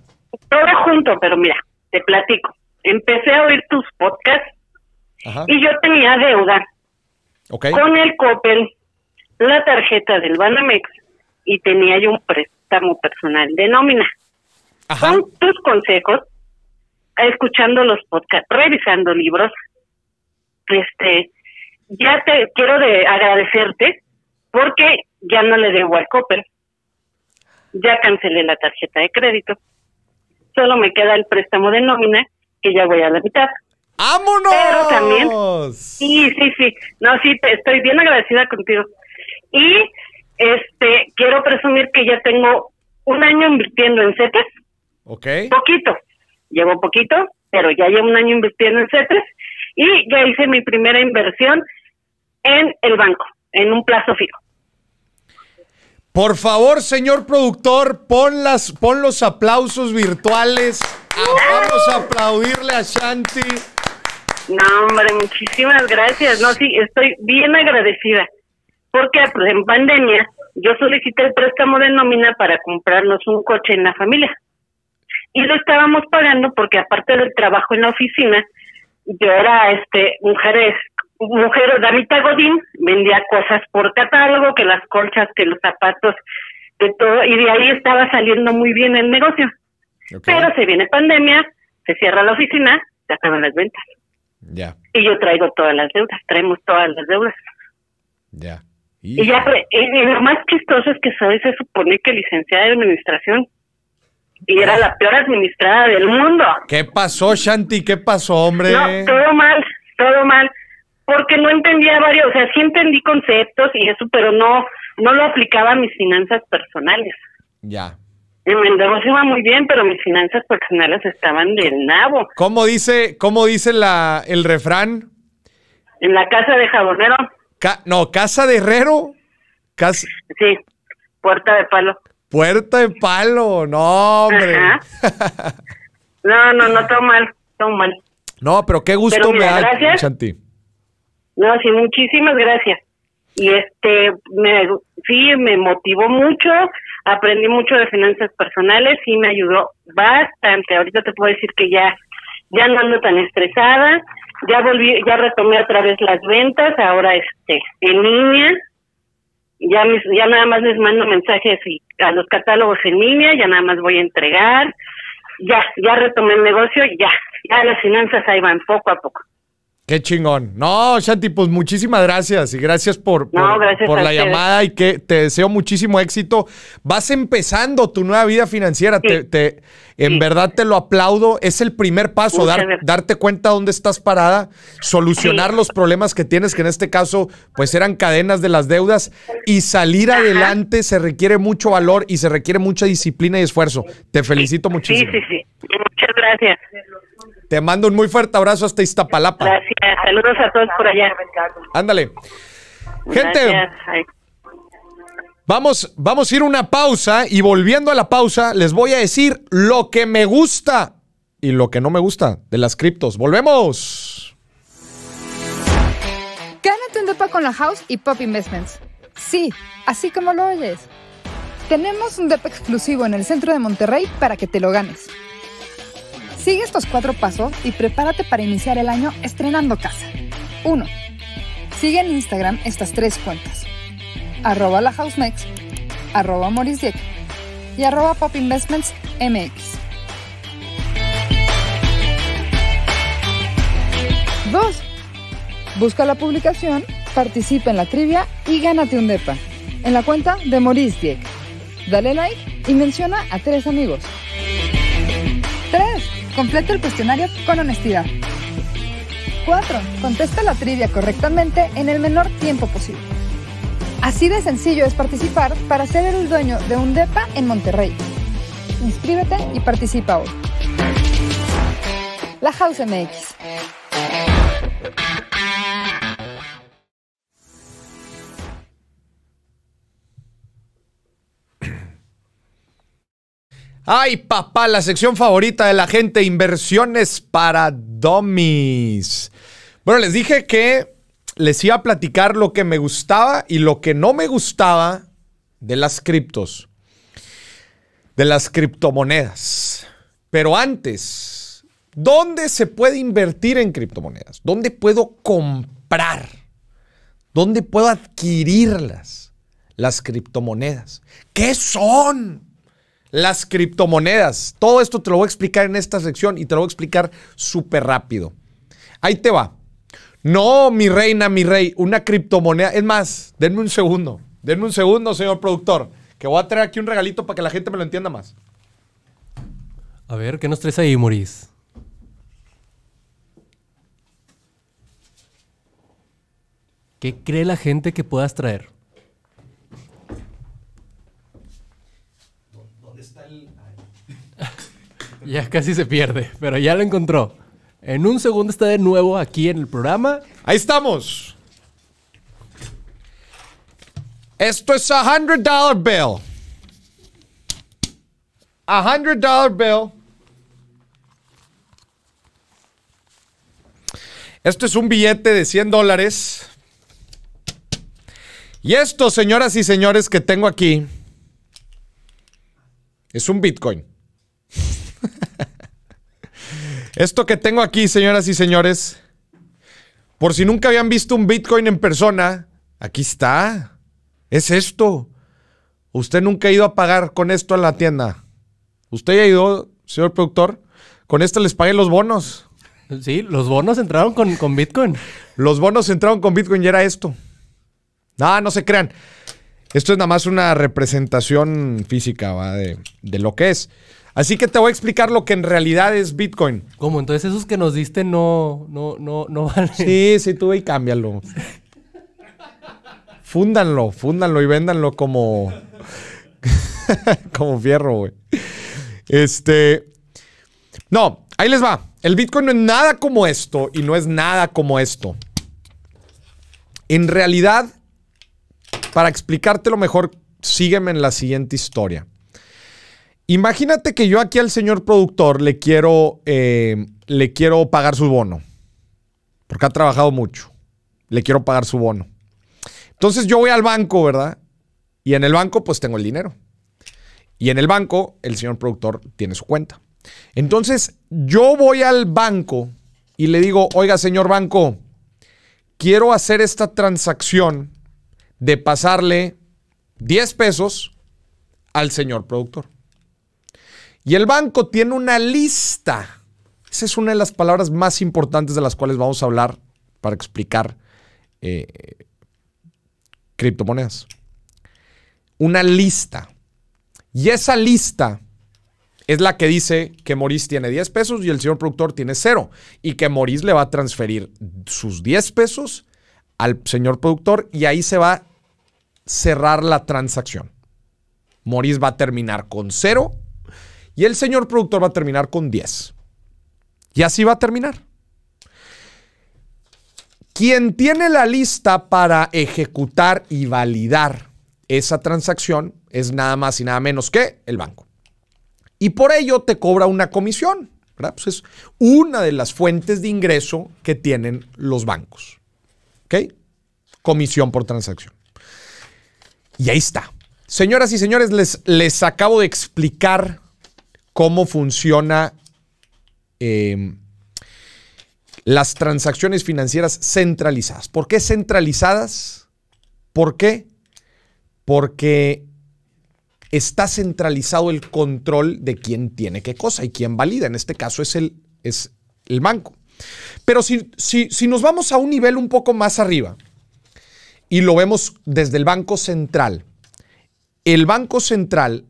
Todo junto, pero mira, te platico. Empecé a oír tus podcasts y yo tenía deuda con el Coppel, la tarjeta del Banamex y tenía yo un préstamo personal de nómina. Ajá. Con tus consejos, escuchando los podcasts, revisando libros, este ya te quiero de agradecerte porque ya no le debo al Copper. Ya cancelé la tarjeta de crédito. Solo me queda el préstamo de nómina, que ya voy a la mitad. ¡Vámonos! también. Sí, sí, sí. No, sí, estoy bien agradecida contigo. Y este quiero presumir que ya tengo un año invirtiendo en CETES. Ok. Poquito. Llevo poquito, pero ya llevo un año invirtiendo en CETES. Y ya hice mi primera inversión en el banco, en un plazo fijo. Por favor, señor productor, pon, las, pon los aplausos virtuales. Ah, vamos a aplaudirle a Shanti. No, hombre, muchísimas gracias. No, sí, estoy bien agradecida. Porque pues, en pandemia yo solicité el préstamo de nómina para comprarnos un coche en la familia. Y lo estábamos pagando porque aparte del trabajo en la oficina, yo era este mujer mujer Damita Godín vendía cosas por catálogo, que las colchas, que los zapatos, de todo, y de ahí estaba saliendo muy bien el negocio. Pero se viene pandemia, se cierra la oficina, se acaban las ventas. Ya. Y yo traigo todas las deudas, traemos todas las deudas. Ya. Y ya, y lo más chistoso es que sabes se supone que licenciada de administración y era la peor administrada del mundo. ¿Qué pasó, Shanti? ¿Qué pasó, hombre? No, todo mal, todo mal porque no entendía varios, o sea, sí entendí conceptos y eso, pero no, no lo aplicaba a mis finanzas personales. Ya. En el iba muy bien, pero mis finanzas personales estaban del nabo. ¿Cómo dice, cómo dice la, el refrán? En la casa de jabonero. no, casa de herrero. casi Sí, puerta de palo. Puerta de palo, no, hombre. [LAUGHS] no, no, no, todo mal, todo mal. No, pero qué gusto me da, gracias. No, sí, muchísimas gracias. Y este, me, sí, me motivó mucho, aprendí mucho de finanzas personales y me ayudó bastante. Ahorita te puedo decir que ya, ya no ando tan estresada, ya volví, ya retomé otra vez las ventas, ahora este, en línea, ya ya nada más les mando mensajes y a los catálogos en línea, ya nada más voy a entregar, ya, ya retomé el negocio, ya, ya las finanzas ahí van poco a poco. Qué chingón. No, Shanti, pues muchísimas gracias y gracias por, por, la llamada y que te deseo muchísimo éxito. Vas empezando tu nueva vida financiera. Te, en verdad te lo aplaudo. Es el primer paso, darte cuenta dónde estás parada, solucionar los problemas que tienes, que en este caso pues eran cadenas de las deudas y salir adelante se requiere mucho valor y se requiere mucha disciplina y esfuerzo. Te felicito muchísimo. Sí, sí, sí. Muchas gracias. Te mando un muy fuerte abrazo hasta Iztapalapa. Gracias. Saludos a todos por allá. Ándale. Gente. Vamos, vamos a ir una pausa y volviendo a la pausa, les voy a decir lo que me gusta y lo que no me gusta de las criptos. ¡Volvemos! Gánate un depa con la House y Pop Investments. Sí, así como lo oyes. Tenemos un depa exclusivo en el centro de Monterrey para que te lo ganes. Sigue estos cuatro pasos y prepárate para iniciar el año estrenando casa. 1. Sigue en Instagram estas tres cuentas. Arroba la arroba y arroba Pop 2. Busca la publicación, participa en la trivia y gánate un DEPA. En la cuenta de Maurice Dale like y menciona a tres amigos. 3. Completa el cuestionario con honestidad. 4. Contesta la trivia correctamente en el menor tiempo posible. Así de sencillo es participar para ser el dueño de un DEPA en Monterrey. Inscríbete y participa hoy. La House MX. Ay, papá, la sección favorita de la gente, inversiones para dummies. Bueno, les dije que les iba a platicar lo que me gustaba y lo que no me gustaba de las criptos, de las criptomonedas. Pero antes, ¿dónde se puede invertir en criptomonedas? ¿Dónde puedo comprar? ¿Dónde puedo adquirirlas? Las criptomonedas. ¿Qué son? las criptomonedas. Todo esto te lo voy a explicar en esta sección y te lo voy a explicar súper rápido. Ahí te va. No, mi reina, mi rey, una criptomoneda. Es más, denme un segundo. Denme un segundo, señor productor, que voy a traer aquí un regalito para que la gente me lo entienda más. A ver, ¿qué nos traes ahí, Maurice? ¿Qué cree la gente que puedas traer? Ya casi se pierde, pero ya lo encontró. En un segundo está de nuevo aquí en el programa. Ahí estamos. Esto es a hundred bill. A hundred dollar bill. Esto es un billete de 100 dólares. Y esto, señoras y señores, que tengo aquí es un Bitcoin. Esto que tengo aquí, señoras y señores, por si nunca habían visto un Bitcoin en persona, aquí está. Es esto. Usted nunca ha ido a pagar con esto en la tienda. Usted ya ha ido, señor productor, con esto les pagué los bonos. Sí, los bonos entraron con, Bitcoin. los bonos entraron con Bitcoin y era esto. No, no se crean. Esto es nada más una representación física De, de lo que es. Así que te voy a explicar lo que en realidad es Bitcoin. ¿Cómo? Entonces esos que nos diste no, no, no, no valen. Sí, sí, tú ve y cámbialo. fúndanlo, fúndanlo y véndanlo como, [LAUGHS] como fierro, güey. Este, no, ahí les va. El Bitcoin no es nada como esto y no es nada como esto. En realidad, para explicártelo mejor, sígueme en la siguiente historia. Imagínate que yo aquí al señor productor le quiero, eh, le quiero pagar su bono, porque ha trabajado mucho. Le quiero pagar su bono. Entonces yo voy al banco, ¿verdad? Y en el banco pues tengo el dinero. Y en el banco el señor productor tiene su cuenta. Entonces yo voy al banco y le digo, oiga señor banco, quiero hacer esta transacción de pasarle 10 pesos al señor productor. Y el banco tiene una lista. Esa es una de las palabras más importantes de las cuales vamos a hablar para explicar eh, criptomonedas. Una lista. Y esa lista es la que dice que Maurice tiene 10 pesos y el señor productor tiene cero Y que Maurice le va a transferir sus 10 pesos al señor productor y ahí se va a cerrar la transacción. Maurice va a terminar con cero y el señor productor va a terminar con 10. Y así va a terminar. Quien tiene la lista para ejecutar y validar esa transacción es nada más y nada menos que el banco. Y por ello te cobra una comisión. Pues es una de las fuentes de ingreso que tienen los bancos. ¿Ok? Comisión por transacción. Y ahí está. Señoras y señores, les, les acabo de explicar cómo funciona em, las transacciones financieras centralizadas. ¿Por qué centralizadas? ¿Por qué? Porque está centralizado el control de quién tiene qué cosa y quién valida. En este caso es el, es el banco. Pero si, si, si nos vamos a un nivel un poco más arriba y lo vemos desde el Banco Central, el Banco Central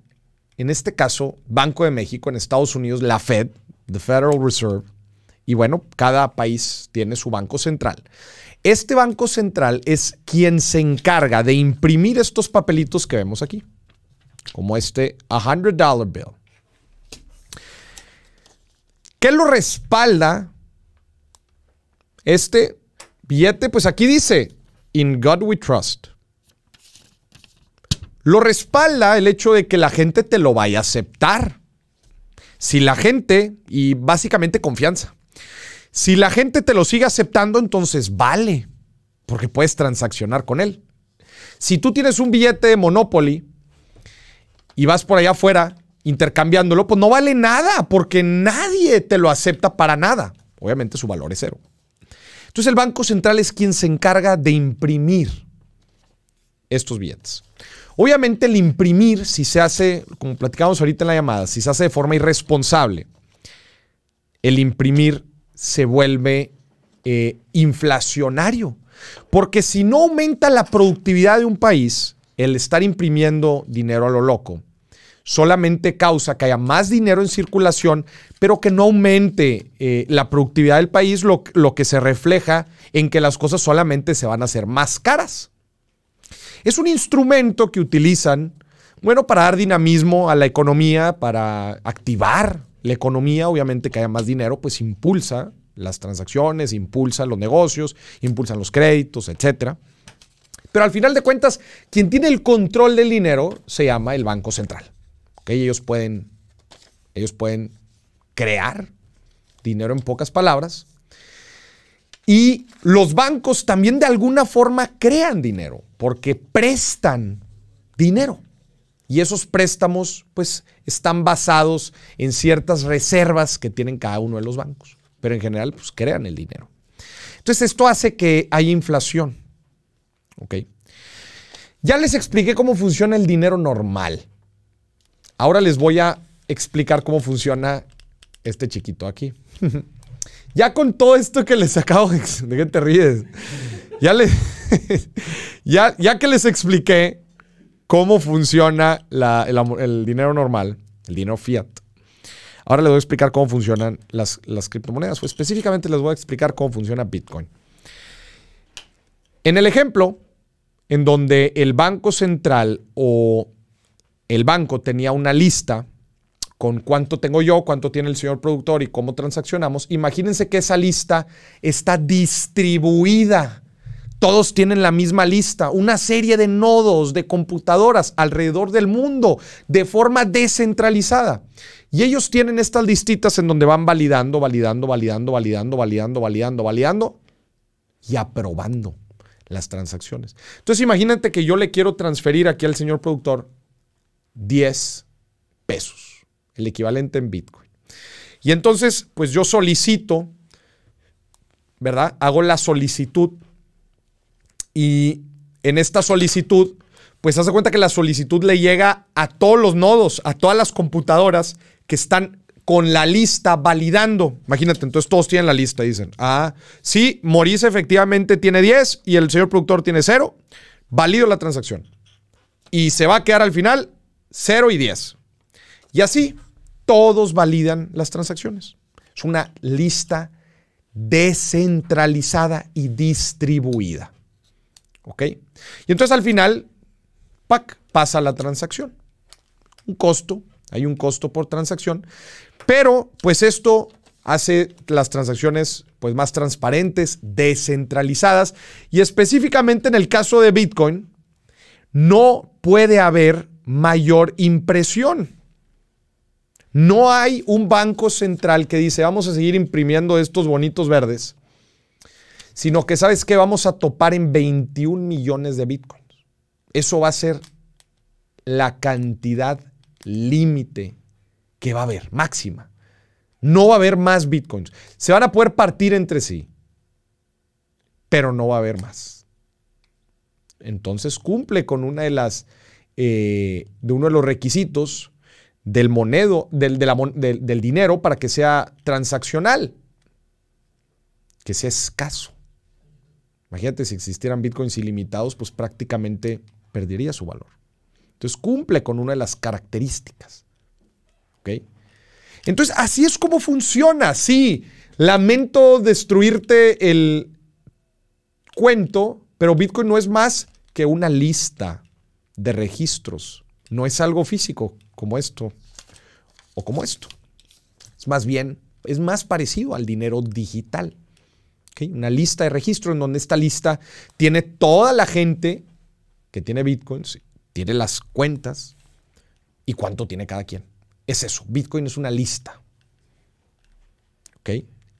en este caso, Banco de México, en Estados Unidos, la Fed, the Federal Reserve, y bueno, cada país tiene su banco central. Este banco central es quien se encarga de imprimir estos papelitos que vemos aquí, como este $100 bill. ¿Qué lo respalda? Este billete, pues aquí dice, In God We Trust. Lo respalda el hecho de que la gente te lo vaya a aceptar. Si la gente, y básicamente confianza, si la gente te lo sigue aceptando, entonces vale, porque puedes transaccionar con él. Si tú tienes un billete de Monopoly y vas por allá afuera intercambiándolo, pues no vale nada, porque nadie te lo acepta para nada. Obviamente su valor es cero. Entonces el Banco Central es quien se encarga de imprimir estos billetes. Obviamente el imprimir, si se hace, como platicamos ahorita en la llamada, si se hace de forma irresponsable, el imprimir se vuelve eh, inflacionario. Porque si no aumenta la productividad de un país, el estar imprimiendo dinero a lo loco solamente causa que haya más dinero en circulación, pero que no aumente eh, la productividad del país, lo que se refleja en que las cosas solamente se van a hacer más caras. Es un instrumento que utilizan, bueno, para dar dinamismo a la economía, para activar la economía, obviamente que haya más dinero, pues impulsa las transacciones, impulsa los negocios, impulsa los créditos, etcétera. Pero al final de cuentas, quien tiene el control del dinero se llama el Banco Central. Ellos, pueden, ellos pueden crear dinero en pocas palabras y los bancos también de alguna forma crean dinero, porque prestan dinero. Y esos préstamos pues están basados en ciertas reservas que tienen cada uno de los bancos, pero en general pues crean el dinero. Entonces esto hace que haya inflación. ¿Ok? Ya les expliqué cómo funciona el dinero normal. Ahora les voy a explicar cómo funciona este chiquito aquí. [LAUGHS] Ya con todo esto que les acabo de... ¿De te ríes? Ya, [LAUGHS] ya, ya que les expliqué cómo funciona el, dinero normal, el dinero fiat, ahora les voy a explicar cómo funcionan las, las criptomonedas. Pues, específicamente les voy a explicar cómo funciona Bitcoin. En el ejemplo, en donde el Banco Central o el banco tenía una lista con cuánto tengo yo, cuánto tiene el señor productor y cómo transaccionamos. Imagínense que esa lista está distribuida. Todos tienen la misma lista, una serie de nodos de computadoras alrededor del mundo de forma descentralizada. Y ellos tienen estas listitas en donde van validando, validando, validando, validando, validando, validando, validando y aprobando las transacciones. Entonces imagínate que yo le quiero transferir aquí al señor productor 10 pesos el equivalente en Bitcoin. Y entonces, pues yo solicito, ¿verdad? Hago la solicitud y en esta solicitud, pues hace cuenta que la solicitud le llega a todos los nodos, a todas las computadoras que están con la lista validando. Imagínate, entonces todos tienen la lista, dicen, ah, sí, Maurice efectivamente tiene 10 y el señor productor tiene 0, valido la transacción. Y se va a quedar al final 0 y 10. Y así todos validan las transacciones. Es una lista descentralizada y distribuida. ¿Ok? Y entonces al final, PAC pasa la transacción. Un costo, hay un costo por transacción, pero pues esto hace las transacciones pues más transparentes, descentralizadas y específicamente en el caso de Bitcoin no puede haber mayor impresión. No hay un banco central que dice, vamos a seguir imprimiendo estos bonitos verdes, sino que sabes que vamos a topar en 21 millones de bitcoins. Eso va a ser la cantidad límite que va a haber, máxima. No va a haber más bitcoins. Se van a poder partir entre sí, pero no va a haber más. Entonces cumple con una de las eh, de uno de los requisitos del, monedo, del, dinero para que sea transaccional, que sea escaso. Imagínate si existieran bitcoins ilimitados, pues prácticamente perdería su valor. Entonces cumple con una de las características. ¿Ok? Entonces, así es como funciona. Sí, lamento destruirte el cuento, pero Bitcoin no es más que una lista de registros. No es algo físico como esto o como esto. Es más bien, es más parecido al dinero digital. Una lista de registro en donde esta lista tiene toda la gente que tiene bitcoins, tiene las cuentas y cuánto tiene cada quien. Es eso. Bitcoin es una lista.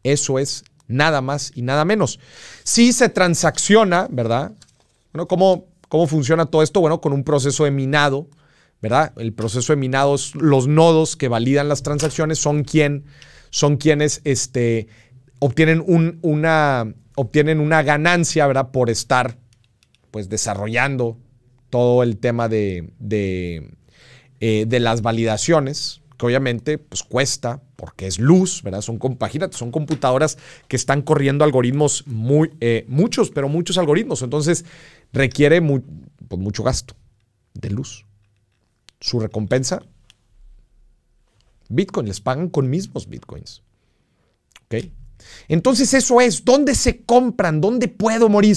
Eso es nada más y nada menos. Si se transacciona, ¿verdad? Bueno, ¿cómo, ¿cómo funciona todo esto? Bueno, con un proceso de minado ¿verdad? El proceso de minados, los nodos que validan las transacciones son, quien, son quienes este, obtienen, una, obtienen una ganancia, ¿verdad? Por estar pues desarrollando todo el tema de, eh, las validaciones, que obviamente pues cuesta porque es luz, ¿verdad? Son, son computadoras que están corriendo algoritmos muy, eh, muchos, pero muchos algoritmos. Entonces requiere pues, mucho gasto de luz su recompensa, Bitcoin, les pagan con mismos Bitcoins. Entonces eso es, ¿dónde se compran? ¿Dónde puedo, morir?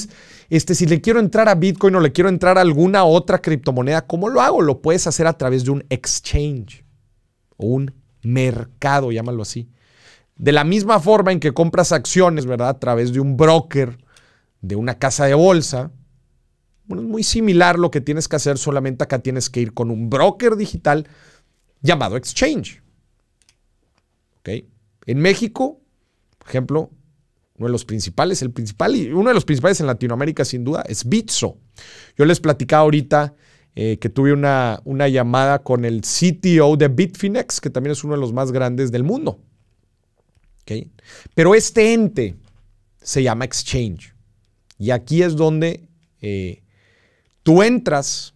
Este, si le quiero entrar a Bitcoin o le quiero entrar a alguna otra criptomoneda, ¿cómo lo hago? Lo puedes hacer a través de un exchange o un mercado, llámalo así. De la misma forma en que compras acciones, ¿verdad? A través de un broker, de una casa de bolsa, bueno, es muy similar lo que tienes que hacer, solamente acá tienes que ir con un broker digital llamado exchange. ¿Ok? En México, por ejemplo, uno de los principales, el principal y uno de los principales en Latinoamérica sin duda es Bitso. Yo les platicaba ahorita eh, que tuve una, una llamada con el CTO de Bitfinex, que también es uno de los más grandes del mundo. ¿Ok? Pero este ente se llama Exchange. Y aquí es donde eh, Tú entras,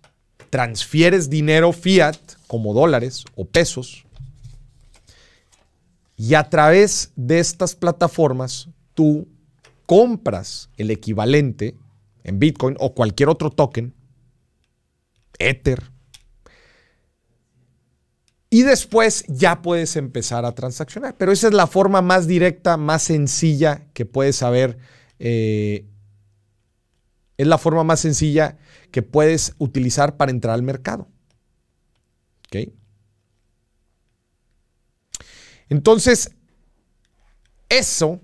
transfieres dinero fiat como dólares o pesos y a través de estas plataformas tú compras el equivalente en Bitcoin o cualquier otro token, Ether, y después ya puedes empezar a transaccionar. Pero esa es la forma más directa, más sencilla que puedes saber eh, es la forma más sencilla que puedes utilizar para entrar al mercado. Entonces, eso,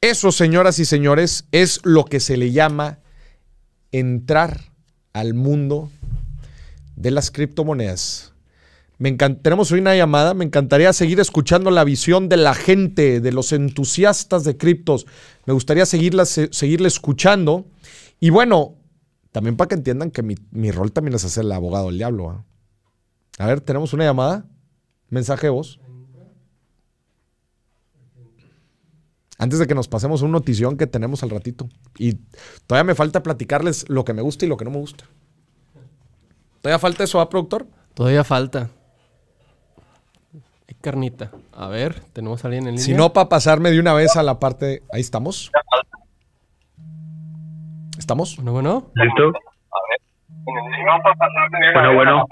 eso, señoras y señores, es lo que se le llama entrar al mundo de las criptomonedas. Me tenemos hoy una llamada, me encantaría seguir escuchando la visión de la gente, de los entusiastas de criptos. Me gustaría seguirla, eh, seguirla escuchando y bueno, también para que entiendan que mi, rol también es hacer el abogado del diablo. ¿ah? A ver, tenemos una llamada. Mensaje de voz. Antes de que nos pasemos un notición que tenemos al ratito. Y todavía me falta platicarles lo que me gusta y lo que no me gusta. ¿Todavía falta eso, a ah, productor? Todavía falta. Hay carnita. A ver, tenemos alguien en línea. Si no, para pasarme de una vez a la parte. Ahí estamos. ¿Estamos? Bueno, bueno. ¿Listo? Bueno, bueno.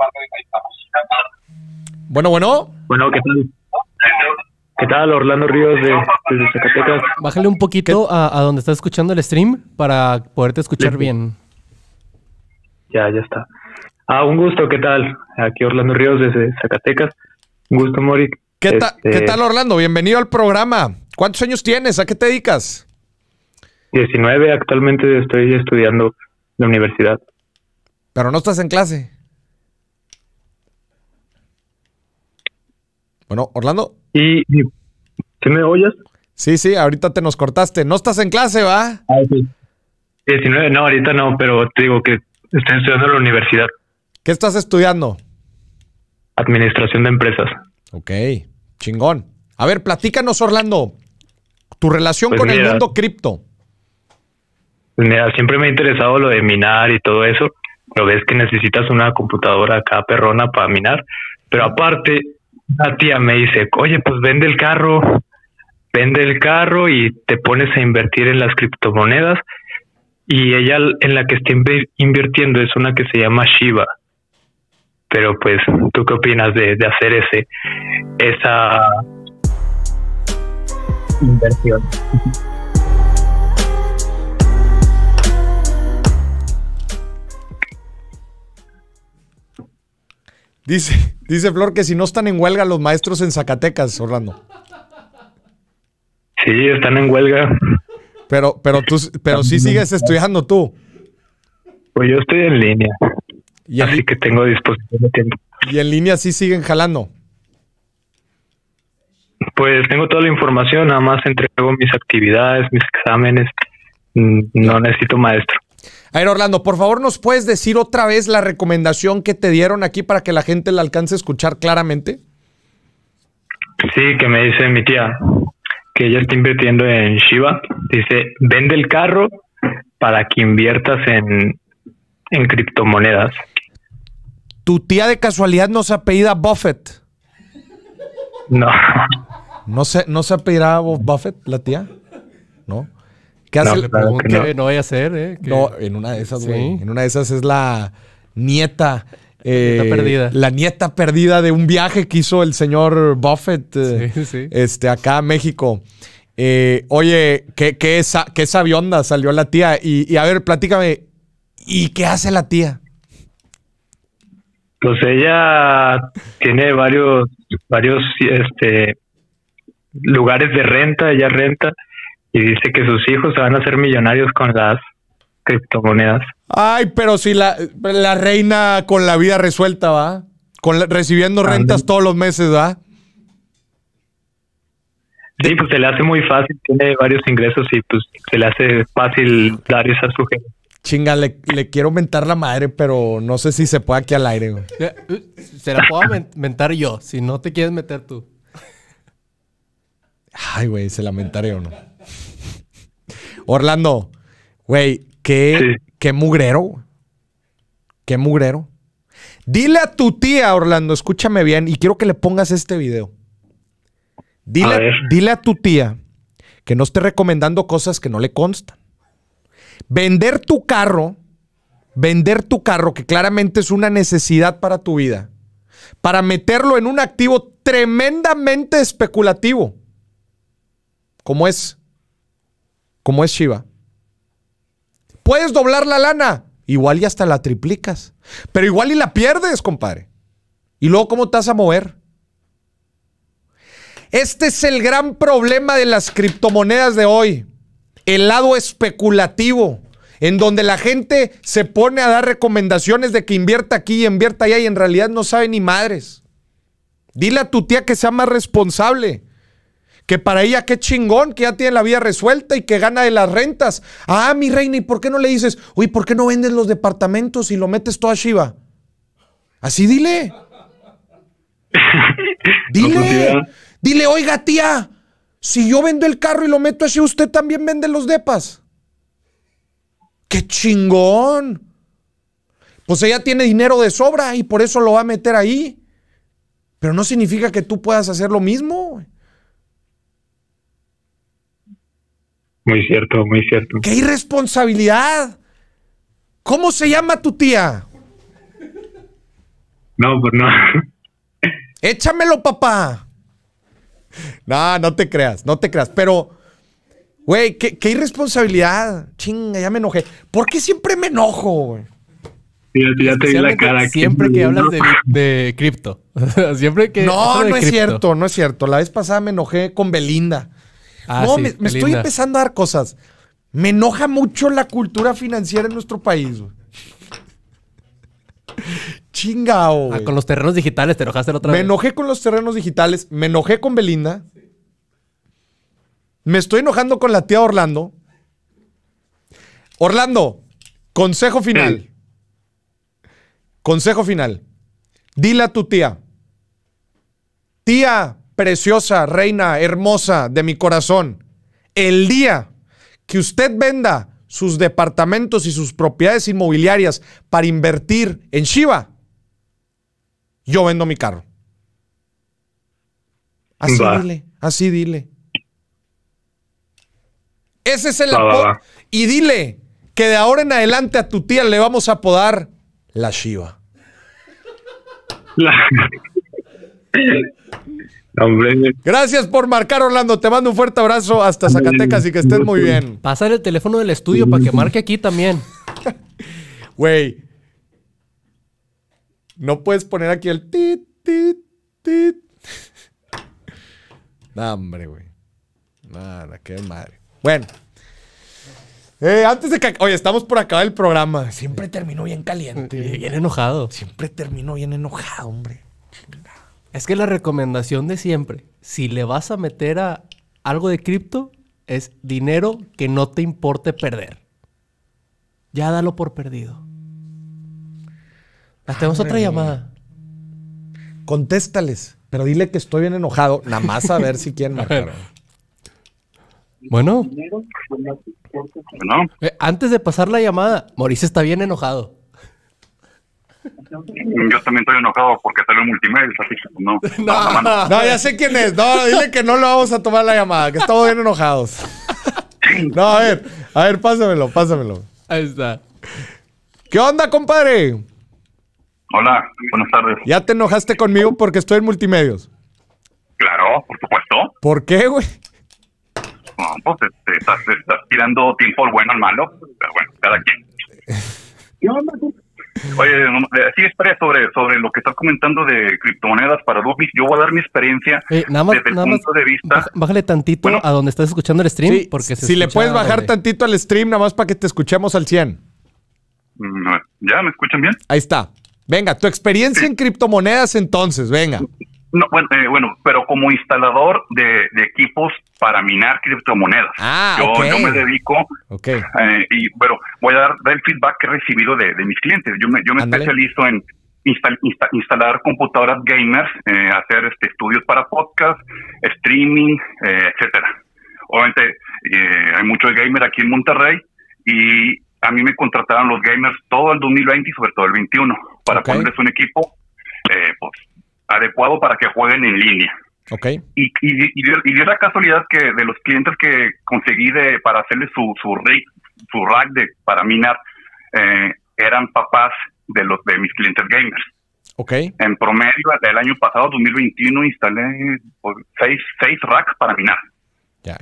Bueno, bueno. Bueno, ¿qué tal? ¿Qué tal? Orlando Ríos de, Zacatecas. Bájale un poquito a, donde estás escuchando el stream para poderte escuchar bien. Ya, ya está. Ah, un gusto, ¿qué tal? Aquí Orlando Ríos desde Zacatecas. Un gusto, Mori. ¿Qué, ¿Qué este tal, Orlando? Bienvenido al programa. ¿Cuántos años tienes? ¿A qué te dedicas? 19, actualmente estoy estudiando la universidad. Pero no estás en clase. Bueno, Orlando. ¿Y ¿sí me oyes? Sí, sí, ahorita te nos cortaste. No estás en clase, ¿va? Ah, sí. 19, no, ahorita no, pero te digo que estoy estudiando la universidad. ¿Qué estás estudiando? Administración de empresas. Ok, chingón. A ver, platícanos, Orlando, tu relación pues con el mundo cripto siempre me ha interesado lo de minar y todo eso. Lo ves que necesitas una computadora acá perrona para minar. Pero aparte, la tía me dice, oye, pues vende el carro, vende el carro y te pones a invertir en las criptomonedas. Y ella en la que está invirtiendo es una que se llama Shiva. Pero pues, ¿tú qué opinas de, de hacer ese, esa inversión? Dice, [LAUGHS] dice Flor que si no están en huelga los maestros en Zacatecas, Orlando. Sí, están en huelga. Pero, pero tú, pero sí sigues estudiando tú. Pues yo estoy en línea. Y así que tengo disposición de tiempo. Y en línea sí siguen jalando. Pues tengo toda la información, nada más entrego mis actividades, mis exámenes. Mm, no necesito maestro. A ver, Orlando, por favor, ¿nos puedes decir otra vez la recomendación que te dieron aquí para que la gente la alcance a escuchar claramente? Sí, que me dice mi tía que ella está invirtiendo en Shiba. Dice, vende el carro para que inviertas en, criptomonedas. ¿Tu tía de casualidad no se a Buffett? No. ¿No se, no se a Buffett, la tía? No. ¿Qué hace no, no. a hacer ¿eh? No, en una de esas, güey. En una de esas es la nieta. la, nieta eh, perdida. la nieta perdida de un viaje que hizo el señor Buffett eh, Este, acá a México. Eh, oye, ¿qué, qué, qué sabionda salió la tía? Y, a ver, platícame, ¿y qué hace la tía? Pues ella tiene varios, varios este, lugares de renta, ella renta y dice que sus hijos se van a ser millonarios con las criptomonedas. Ay, pero si la, la reina con la vida resuelta, ¿va? recibiendo rentas todos los meses, ¿va? Sí, pues se le hace muy fácil, tiene varios ingresos y pues se le hace fácil dar esa sugerencia. Chinga, le, quiero mentar la madre, pero no sé si se puede aquí al aire. Güey. Eh, se la puedo mentar yo, si no te quieres meter tú. Ay, güey, se la mentaré o no. Orlando, güey, qué, qué mugrero. Qué mugrero. Dile a tu tía, Orlando, escúchame bien, y quiero que le pongas este video. Dile dile a tu tía que no esté recomendando cosas que no le constan. Vender tu carro, vender tu carro, que claramente es una necesidad para tu vida, para meterlo en un activo tremendamente especulativo, como es como es Shiva. Puedes doblar la lana, igual y hasta la triplicas, pero igual y la pierdes, compadre. Y luego, ¿cómo te vas a mover? Este es el gran problema de las criptomonedas de hoy, el lado especulativo, en donde la gente se pone a dar recomendaciones de que invierta aquí y invierta allá y en realidad no sabe ni madres. Dile a tu tía que sea más responsable que para ella qué chingón, que ya tiene la vida resuelta y que gana de las rentas. Ah, mi reina, ¿y por qué no le dices, Oye, ¿por qué no vendes los departamentos y lo metes todo a Shiva? Así dile. [LAUGHS] Dile. Pues dile, oiga, tía, si yo vendo el carro y lo meto a usted también vende los depas. ¡Qué chingón! Pues ella tiene dinero de sobra y por eso lo va a meter ahí. Pero no significa que tú puedas hacer lo mismo. Muy cierto, muy cierto. ¡Qué irresponsabilidad! ¿Cómo se llama tu tía? No, pues no. [LAUGHS] Échamelo, papá. No, no te creas, no te creas. Pero, güey, qué, irresponsabilidad. Chinga, ya me enojé. ¿Por qué siempre me enojo, güey? Ya, te vi la cara. Siempre que, hablas de, cripto. siempre que. No, [LAUGHS] no es cierto, no es cierto. La vez pasada me enojé con Belinda. Ah, no, me, estoy empezando a dar cosas. Me enoja mucho la cultura financiera en nuestro país. [LAUGHS] Chingao. Ah, con los terrenos digitales te enojaste la otra vez. Me enojé con los terrenos digitales, me enojé con Belinda. Me estoy enojando con la tía Orlando. Orlando, consejo final. Consejo final. Dile a tu tía. Tía, preciosa, reina, hermosa de mi corazón, el día que usted venda sus departamentos y sus propiedades inmobiliarias para invertir en Shiva, yo vendo mi carro. Así dile, así dile. Ese es el apodo. Y dile que de ahora en adelante a tu tía le vamos a apodar la Shiva. Gracias por marcar, Orlando. Te mando un fuerte abrazo hasta Zacatecas y que estés muy bien. Pasar el teléfono del estudio para que marque aquí también. [LAUGHS] Güey, no puedes poner aquí el tit, tit, tit. [LAUGHS] nah, hombre, güey. Nada, qué madre. Bueno. Eh, antes de que... Oye, estamos por acabar el programa. Siempre termino bien caliente. Bien enojado. Siempre termino bien enojado, hombre. Es que la recomendación de siempre, si le vas a meter a algo de cripto, es dinero que no te importe perder. Ya dalo por perdido. Hacemos ah, otra llamada. Contéstales, pero dile que estoy bien enojado, nada más a ver si [LAUGHS] quieren marcar. Bueno. Eh, antes de pasar la llamada, Mauricio está bien enojado. Yo también estoy enojado porque en multimedia, así que pues, no. [LAUGHS] No, no, ya sé quién es. No, dile que no lo vamos a tomar la llamada, que estamos bien enojados. [LAUGHS] No, a ver, a ver, pásamelo, pásamelo. Ahí está. ¿Qué onda, compadre? Hola, buenas tardes. ¿Ya te enojaste conmigo porque estoy en multimedios? Claro, por supuesto. ¿Por qué, güey? No, pues estás, tirando tiempo al bueno al malo. Pero bueno, cada quien. [LAUGHS] ¿Qué onda, compadre? Oye, así eh, es, sobre, sobre lo que estás comentando de criptomonedas para Dubis, yo voy a dar mi experiencia eh, nada desde el de vista. Bájale tantito a donde estás escuchando el stream. porque si le puedes bajar tantito al stream, nada más para que te escuchemos al 100. Mm, ¿Ya me escuchan bien? Ahí está. Venga, tu experiencia en criptomonedas entonces, venga. No, bueno, eh, bueno, pero como instalador de, equipos para minar criptomonedas. Ah, yo, me dedico, eh, y, pero voy a dar, el feedback que he recibido de, de mis clientes. Yo me, yo me especializo en instalar computadoras gamers, eh, hacer este estudios para podcast, streaming, etcétera. Obviamente hay muchos gamers aquí en Monterrey y a mí me contrataron los gamers todo el 2020 y sobre todo el 21 para ponerles un equipo adecuado para que jueguen en línea. Okay. Y, y, dio, la casualidad que de los clientes que conseguí de, para hacerle su, su, su rack de, para minar, eh, eran papás de los de mis clientes gamers. Okay. En promedio, del año pasado, 2021, instalé pues, seis, seis racks para minar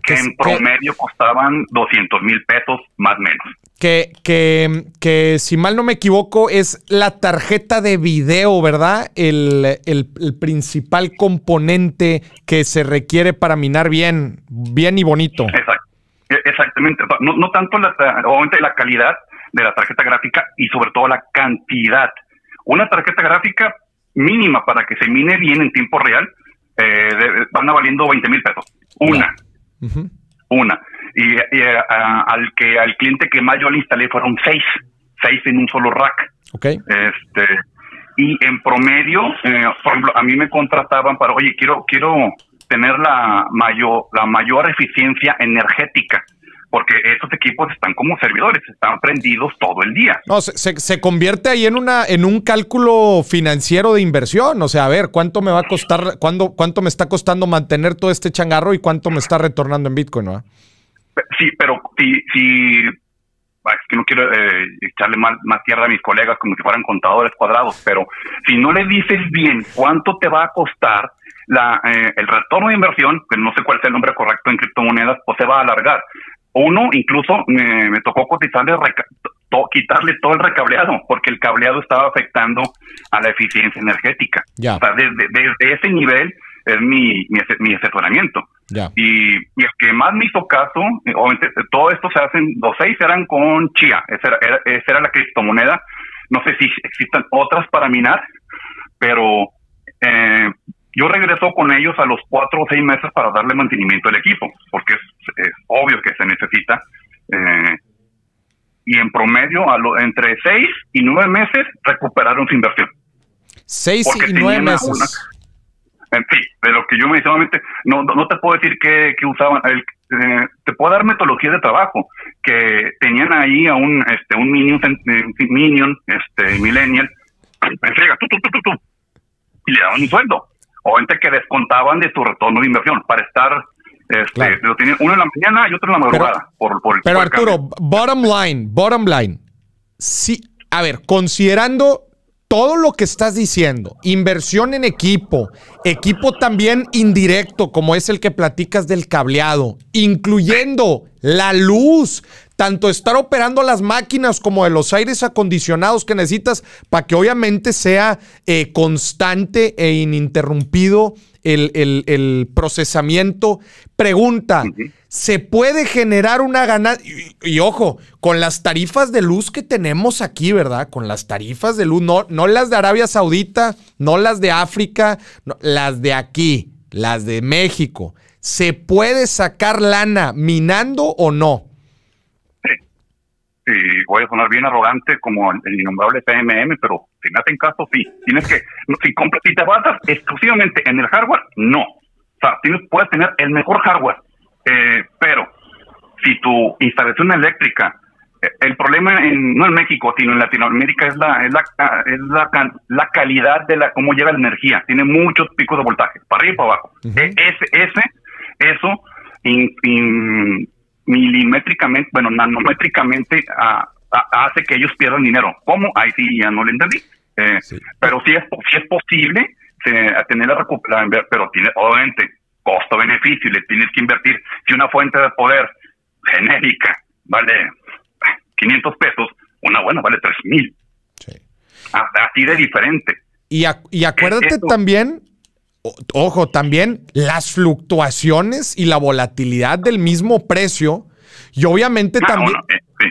que, en promedio costaban 200 mil pesos más o menos. Que, que, que si mal no me equivoco es la tarjeta de video, ¿verdad? El, principal componente que se requiere para minar bien, bien y bonito. E, exactamente. No, tanto la, obviamente la calidad de la tarjeta gráfica y sobre todo la cantidad. Una tarjeta gráfica mínima para que se mine bien en tiempo real eh, van a valiendo 20 mil pesos. Una. Una. Y, eh, al que al cliente que más yo le instalé fueron seis, seis en un solo rack. Okay. Este, y en promedio, eh, a mí me contrataban para, oye, quiero, quiero tener la mayor, la mayor eficiencia energética porque estos equipos están como servidores, están prendidos todo el día. No, se, se, convierte ahí en una en un cálculo financiero de inversión, o sea, a ver, ¿cuánto me va a costar, cuándo, cuánto me está costando mantener todo este changarro y cuánto me está retornando en Bitcoin, ¿no? Sí, pero si, es que no quiero eh, echarle más, tierra a mis colegas como si fueran contadores cuadrados, pero si no le dices bien cuánto te va a costar la, eh, el retorno de inversión, que no sé cuál es el nombre correcto en criptomonedas, pues se va a alargar. Uno, incluso me, me tocó cotizarle, quitarle todo el recableado, porque el cableado estaba afectando a la eficiencia energética. Ya. O sea, desde, desde, ese nivel es mi, mi, mi asesoramiento. Ya. Y, el que más me hizo caso, eh, obviamente, eh, todo esto se hacen, los seis eran con chía, esa era, era, esa era la criptomoneda. No sé si existan otras para minar, pero eh, yo regreso con ellos a los cuatro o seis meses para darle mantenimiento al equipo, porque es, obvio que se necesita. Eh, y en promedio, a lo, entre seis y nueve meses, recuperaron su inversión. Seis y nueve meses. en fin, de lo que yo me no, no, te puedo decir que, usaban, el, eh, te puedo dar metodología de trabajo que tenían ahí a un este un minion, minion este millennial, y le daban un sueldo o gente que descontaban de tu retorno de inversión para estar este, uno en la mañana y otro en la madrugada. Pero, Arturo, bottom line, bottom line. Sí, a ver, considerando todo lo que estás diciendo, inversión en equipo, equipo también indirecto, como es el que platicas del cableado, incluyendo la luz, tanto estar operando las máquinas como de los aires acondicionados que necesitas para que obviamente sea eh, constante e ininterrumpido el, procesamiento. Pregunta, ¿se puede generar una ganancia? Y, ojo, con las tarifas de luz que tenemos aquí, ¿verdad? Con las tarifas de luz, no, las de Arabia Saudita, no las de África, las de aquí, las de México. ¿Se puede sacar lana minando o no? y voy a sonar bien arrogante como el, innombrable PMM, pero si me hacen caso, sí. Tienes que, si, si te basas exclusivamente en el hardware, no. O sea, tienes, puedes tener el mejor hardware, eh, pero si tu instalación eléctrica, eh, el problema no en México, sino en Latinoamérica es la es la, ah, es la, la calidad de la cómo llega la energía. Tiene muchos picos de voltaje, para arriba y para abajo. E, ese, eso milimétricamente, bueno, nanométricamente hace que ellos pierdan dinero. ¿Cómo? Ahí sí ya no lo entendí. Eh, pero sí es, sí es posible tenerla eh, tener la recuperación, pero tiene, obviamente, costo-beneficio le tienes que invertir. Si una fuente de poder genérica vale 500 pesos, una buena vale 3 mil. Así de diferente. Y, acuérdate también ojo, también las fluctuaciones y la volatilidad del mismo precio y obviamente ah, también... Eh,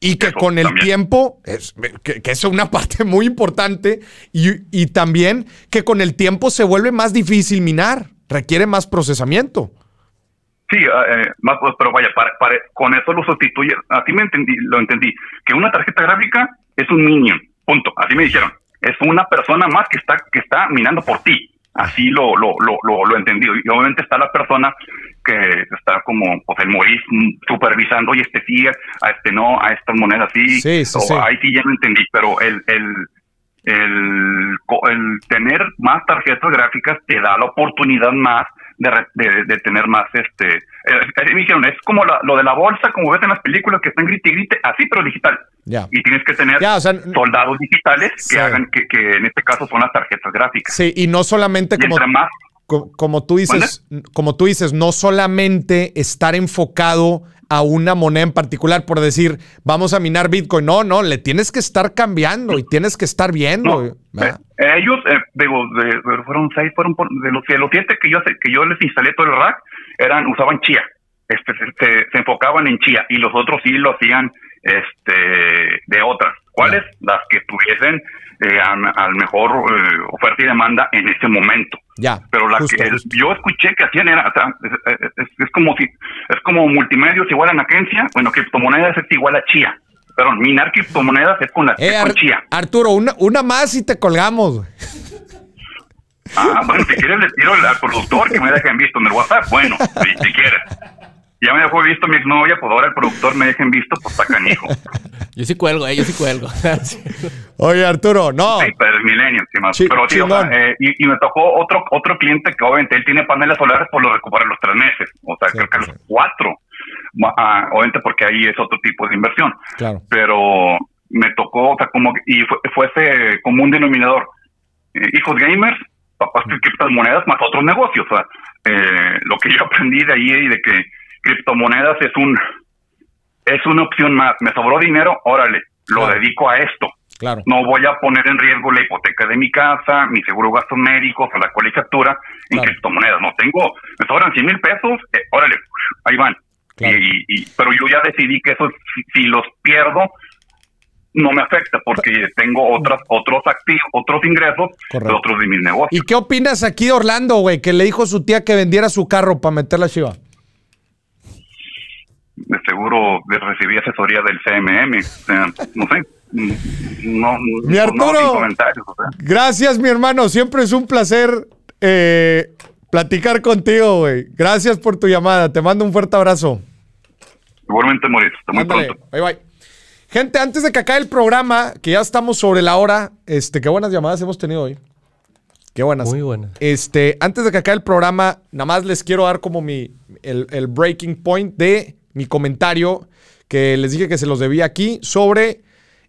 y que con el tiempo, es, que, es una [LAUGHS] parte muy importante, y, también que con el tiempo se vuelve más difícil minar, requiere más procesamiento. Sí, eh, eh, más, pero vaya, con eso lo sustituye. Así me entendí, lo entendí, que una tarjeta gráfica es un minion. punto. Así me dijeron, es una persona más que está, que está minando por ti Así lo, lo, lo, lo, lo entendí. Y obviamente está la persona que está como pues, el Moris supervisando, y este sí, a este no, a estas monedas sí. Sí, o, Ahí sí ya lo entendí, pero el, el, el, el, tener más tarjetas gráficas te da la oportunidad más de, tener más, este, eh, eh, es como lo de la bolsa, como ves en las películas que están grite y grite, así pero digital. ya Y tienes que tener soldados digitales que hagan, que, en este caso son las tarjetas gráficas. Sí, y no solamente como... Más, como, tú dices, como tú dices, no solamente estar enfocado a una moneda en particular por decir, vamos a minar Bitcoin. No, no, le tienes que estar cambiando y tienes que estar viendo. Ah. Eh, eh, ellos, eh, digo, fueron seis, fueron de, los, siete que yo, que yo les instalé todo el rack, eran, usaban chía. este, se enfocaban en chía y los otros sí lo hacían este, de otras. ¿Cuáles? Las que tuviesen eh, al, mejor eh, oferta y demanda en ese momento. Ya. Pero la que yo escuché que hacían era, es, como si, es como multimedios igual a agencia bueno, criptomonedas es igual a Chía. pero minar criptomonedas es con la eh, Chía. Arturo, una, una más y te colgamos. Ah, bueno, si quieres le tiro al productor que me dejen visto en el WhatsApp. Bueno, si quieres ya me dejó visto mi novia, pues ahora el productor me dejen visto, pues está hijo. [LAUGHS] yo sí cuelgo, eh, yo sí cuelgo. [LAUGHS] Oye, Arturo, no. pero y, me tocó otro otro cliente que obviamente él tiene paneles solares, por pues lo recupera los tres meses. O sea, creo que pues los cuatro. Ah, obviamente porque ahí es otro tipo de inversión. Pero me tocó, o sea, como, y fue, fuese como un denominador. Eh, hijos gamers, papás que criptas monedas, más otros negocios. O sea, eh, lo que yo [LAUGHS] aprendí de ahí y de que criptomonedas es un es una opción más. Me sobró dinero, órale, lo dedico a esto. No voy a poner en riesgo la hipoteca de mi casa, mi seguro gastos médicos o la colegiatura en criptomonedas. No tengo, me sobran 100 mil pesos, eh, órale, ahí van. Y, pero yo ya decidí que eso, si, los pierdo, no me afecta porque tengo otras, otros activos, otros ingresos de otros de mis negocios. ¿Y qué opinas aquí Orlando, güey, que le dijo a su tía que vendiera su carro para meter la chiva? de seguro recibí asesoría del CMM. O sea, no sé. No, mi Arturo, gracias mi hermano, siempre es un placer eh, platicar contigo, güey. Gracias por tu llamada, te mando un fuerte abrazo. Igualmente, Mauricio. hasta muy pronto. Bye, bye. Gente, antes de que acabe el programa, que ya estamos sobre la hora, este, qué buenas llamadas hemos tenido hoy. Qué buenas. Muy buenas. Este, antes de que acabe el programa, nada más les quiero dar como mi, el breaking point de mi comentario que les dije que se los debía aquí sobre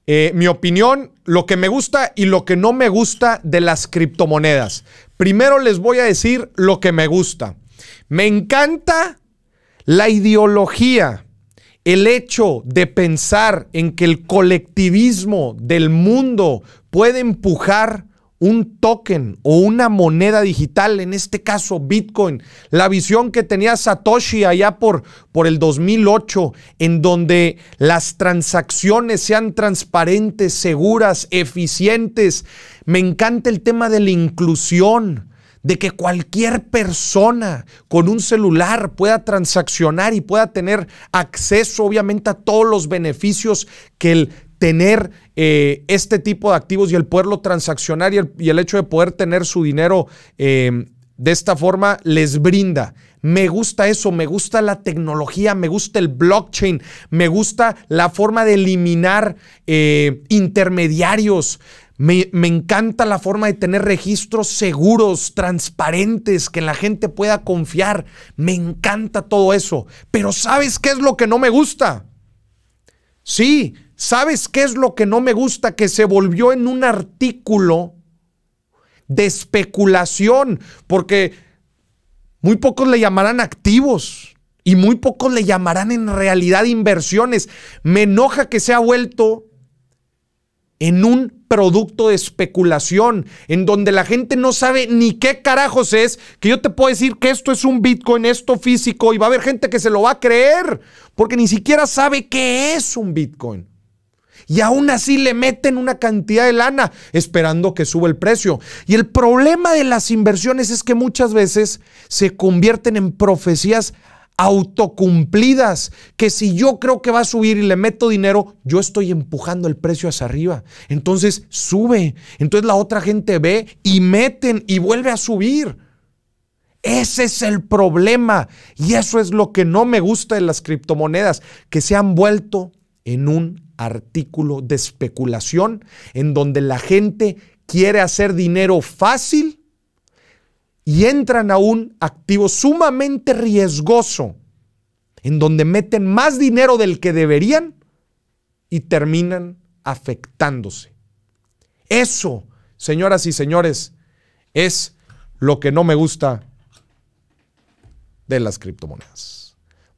eh, mi opinión, lo que me gusta y lo que no me gusta de las criptomonedas. Primero les voy a decir lo que me gusta. Me encanta la ideología, el hecho de pensar en que el colectivismo del mundo puede empujar un token o una moneda digital, en este caso Bitcoin, la visión que tenía Satoshi allá por, por el 2008, en donde las transacciones sean transparentes, seguras, eficientes. Me encanta el tema de la inclusión de que cualquier persona con un celular pueda transaccionar y pueda tener acceso obviamente a todos los beneficios que el tener eh, este tipo de activos y el poderlo transaccionar y el, hecho de poder tener su dinero eh, de esta forma les brinda. Me gusta eso, me gusta la tecnología, me gusta el blockchain, me gusta la forma de eliminar eh, intermediarios. me, encanta la forma de tener registros seguros, transparentes, que la gente pueda confiar. Me encanta todo eso. Pero ¿sabes qué es lo que no me gusta? Sí, ¿Sabes qué es lo que no me gusta? Que se volvió en un artículo de especulación, porque muy pocos le llamarán activos y muy pocos le llamarán en realidad inversiones. Me enoja que se ha vuelto en un producto de especulación, en donde la gente no sabe ni qué carajos es, que yo te puedo decir que esto es un Bitcoin, esto físico, y va a haber gente que se lo va a creer, porque ni siquiera sabe qué es un Bitcoin y aún así le meten una cantidad de lana esperando que suba el precio. Y el problema de las inversiones es que muchas veces se convierten en profecías autocumplidas, que si yo creo que va a subir y le meto dinero, yo estoy empujando el precio hacia arriba. Entonces sube, entonces la otra gente ve y meten y vuelve a subir. Ese es el problema y eso es lo que no me gusta de las criptomonedas, que se han vuelto en un artículo de especulación en donde la gente quiere hacer dinero fácil y entran a un activo sumamente riesgoso, en donde meten más dinero del que deberían y terminan afectándose. Eso, señoras y señores, es lo que no me gusta de las criptomonedas.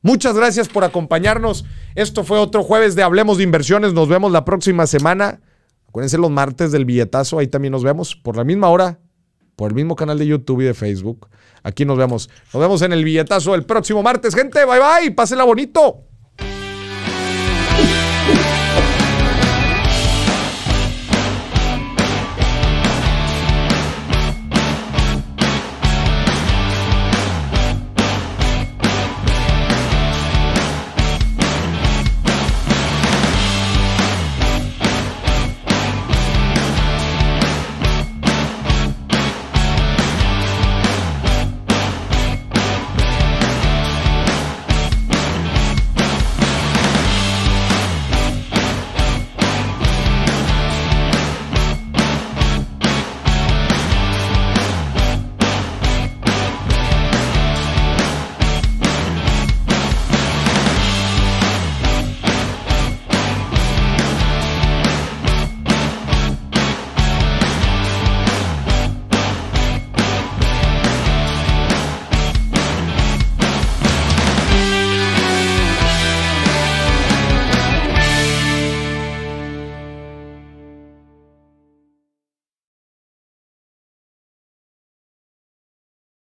Muchas gracias por acompañarnos. Esto fue otro jueves de Hablemos de Inversiones. Nos vemos la próxima semana. Acuérdense los martes del billetazo. Ahí también nos vemos por la misma hora, por el mismo canal de YouTube y de Facebook. Aquí nos vemos. Nos vemos en el billetazo el próximo martes, gente. Bye bye. Pásenla bonito.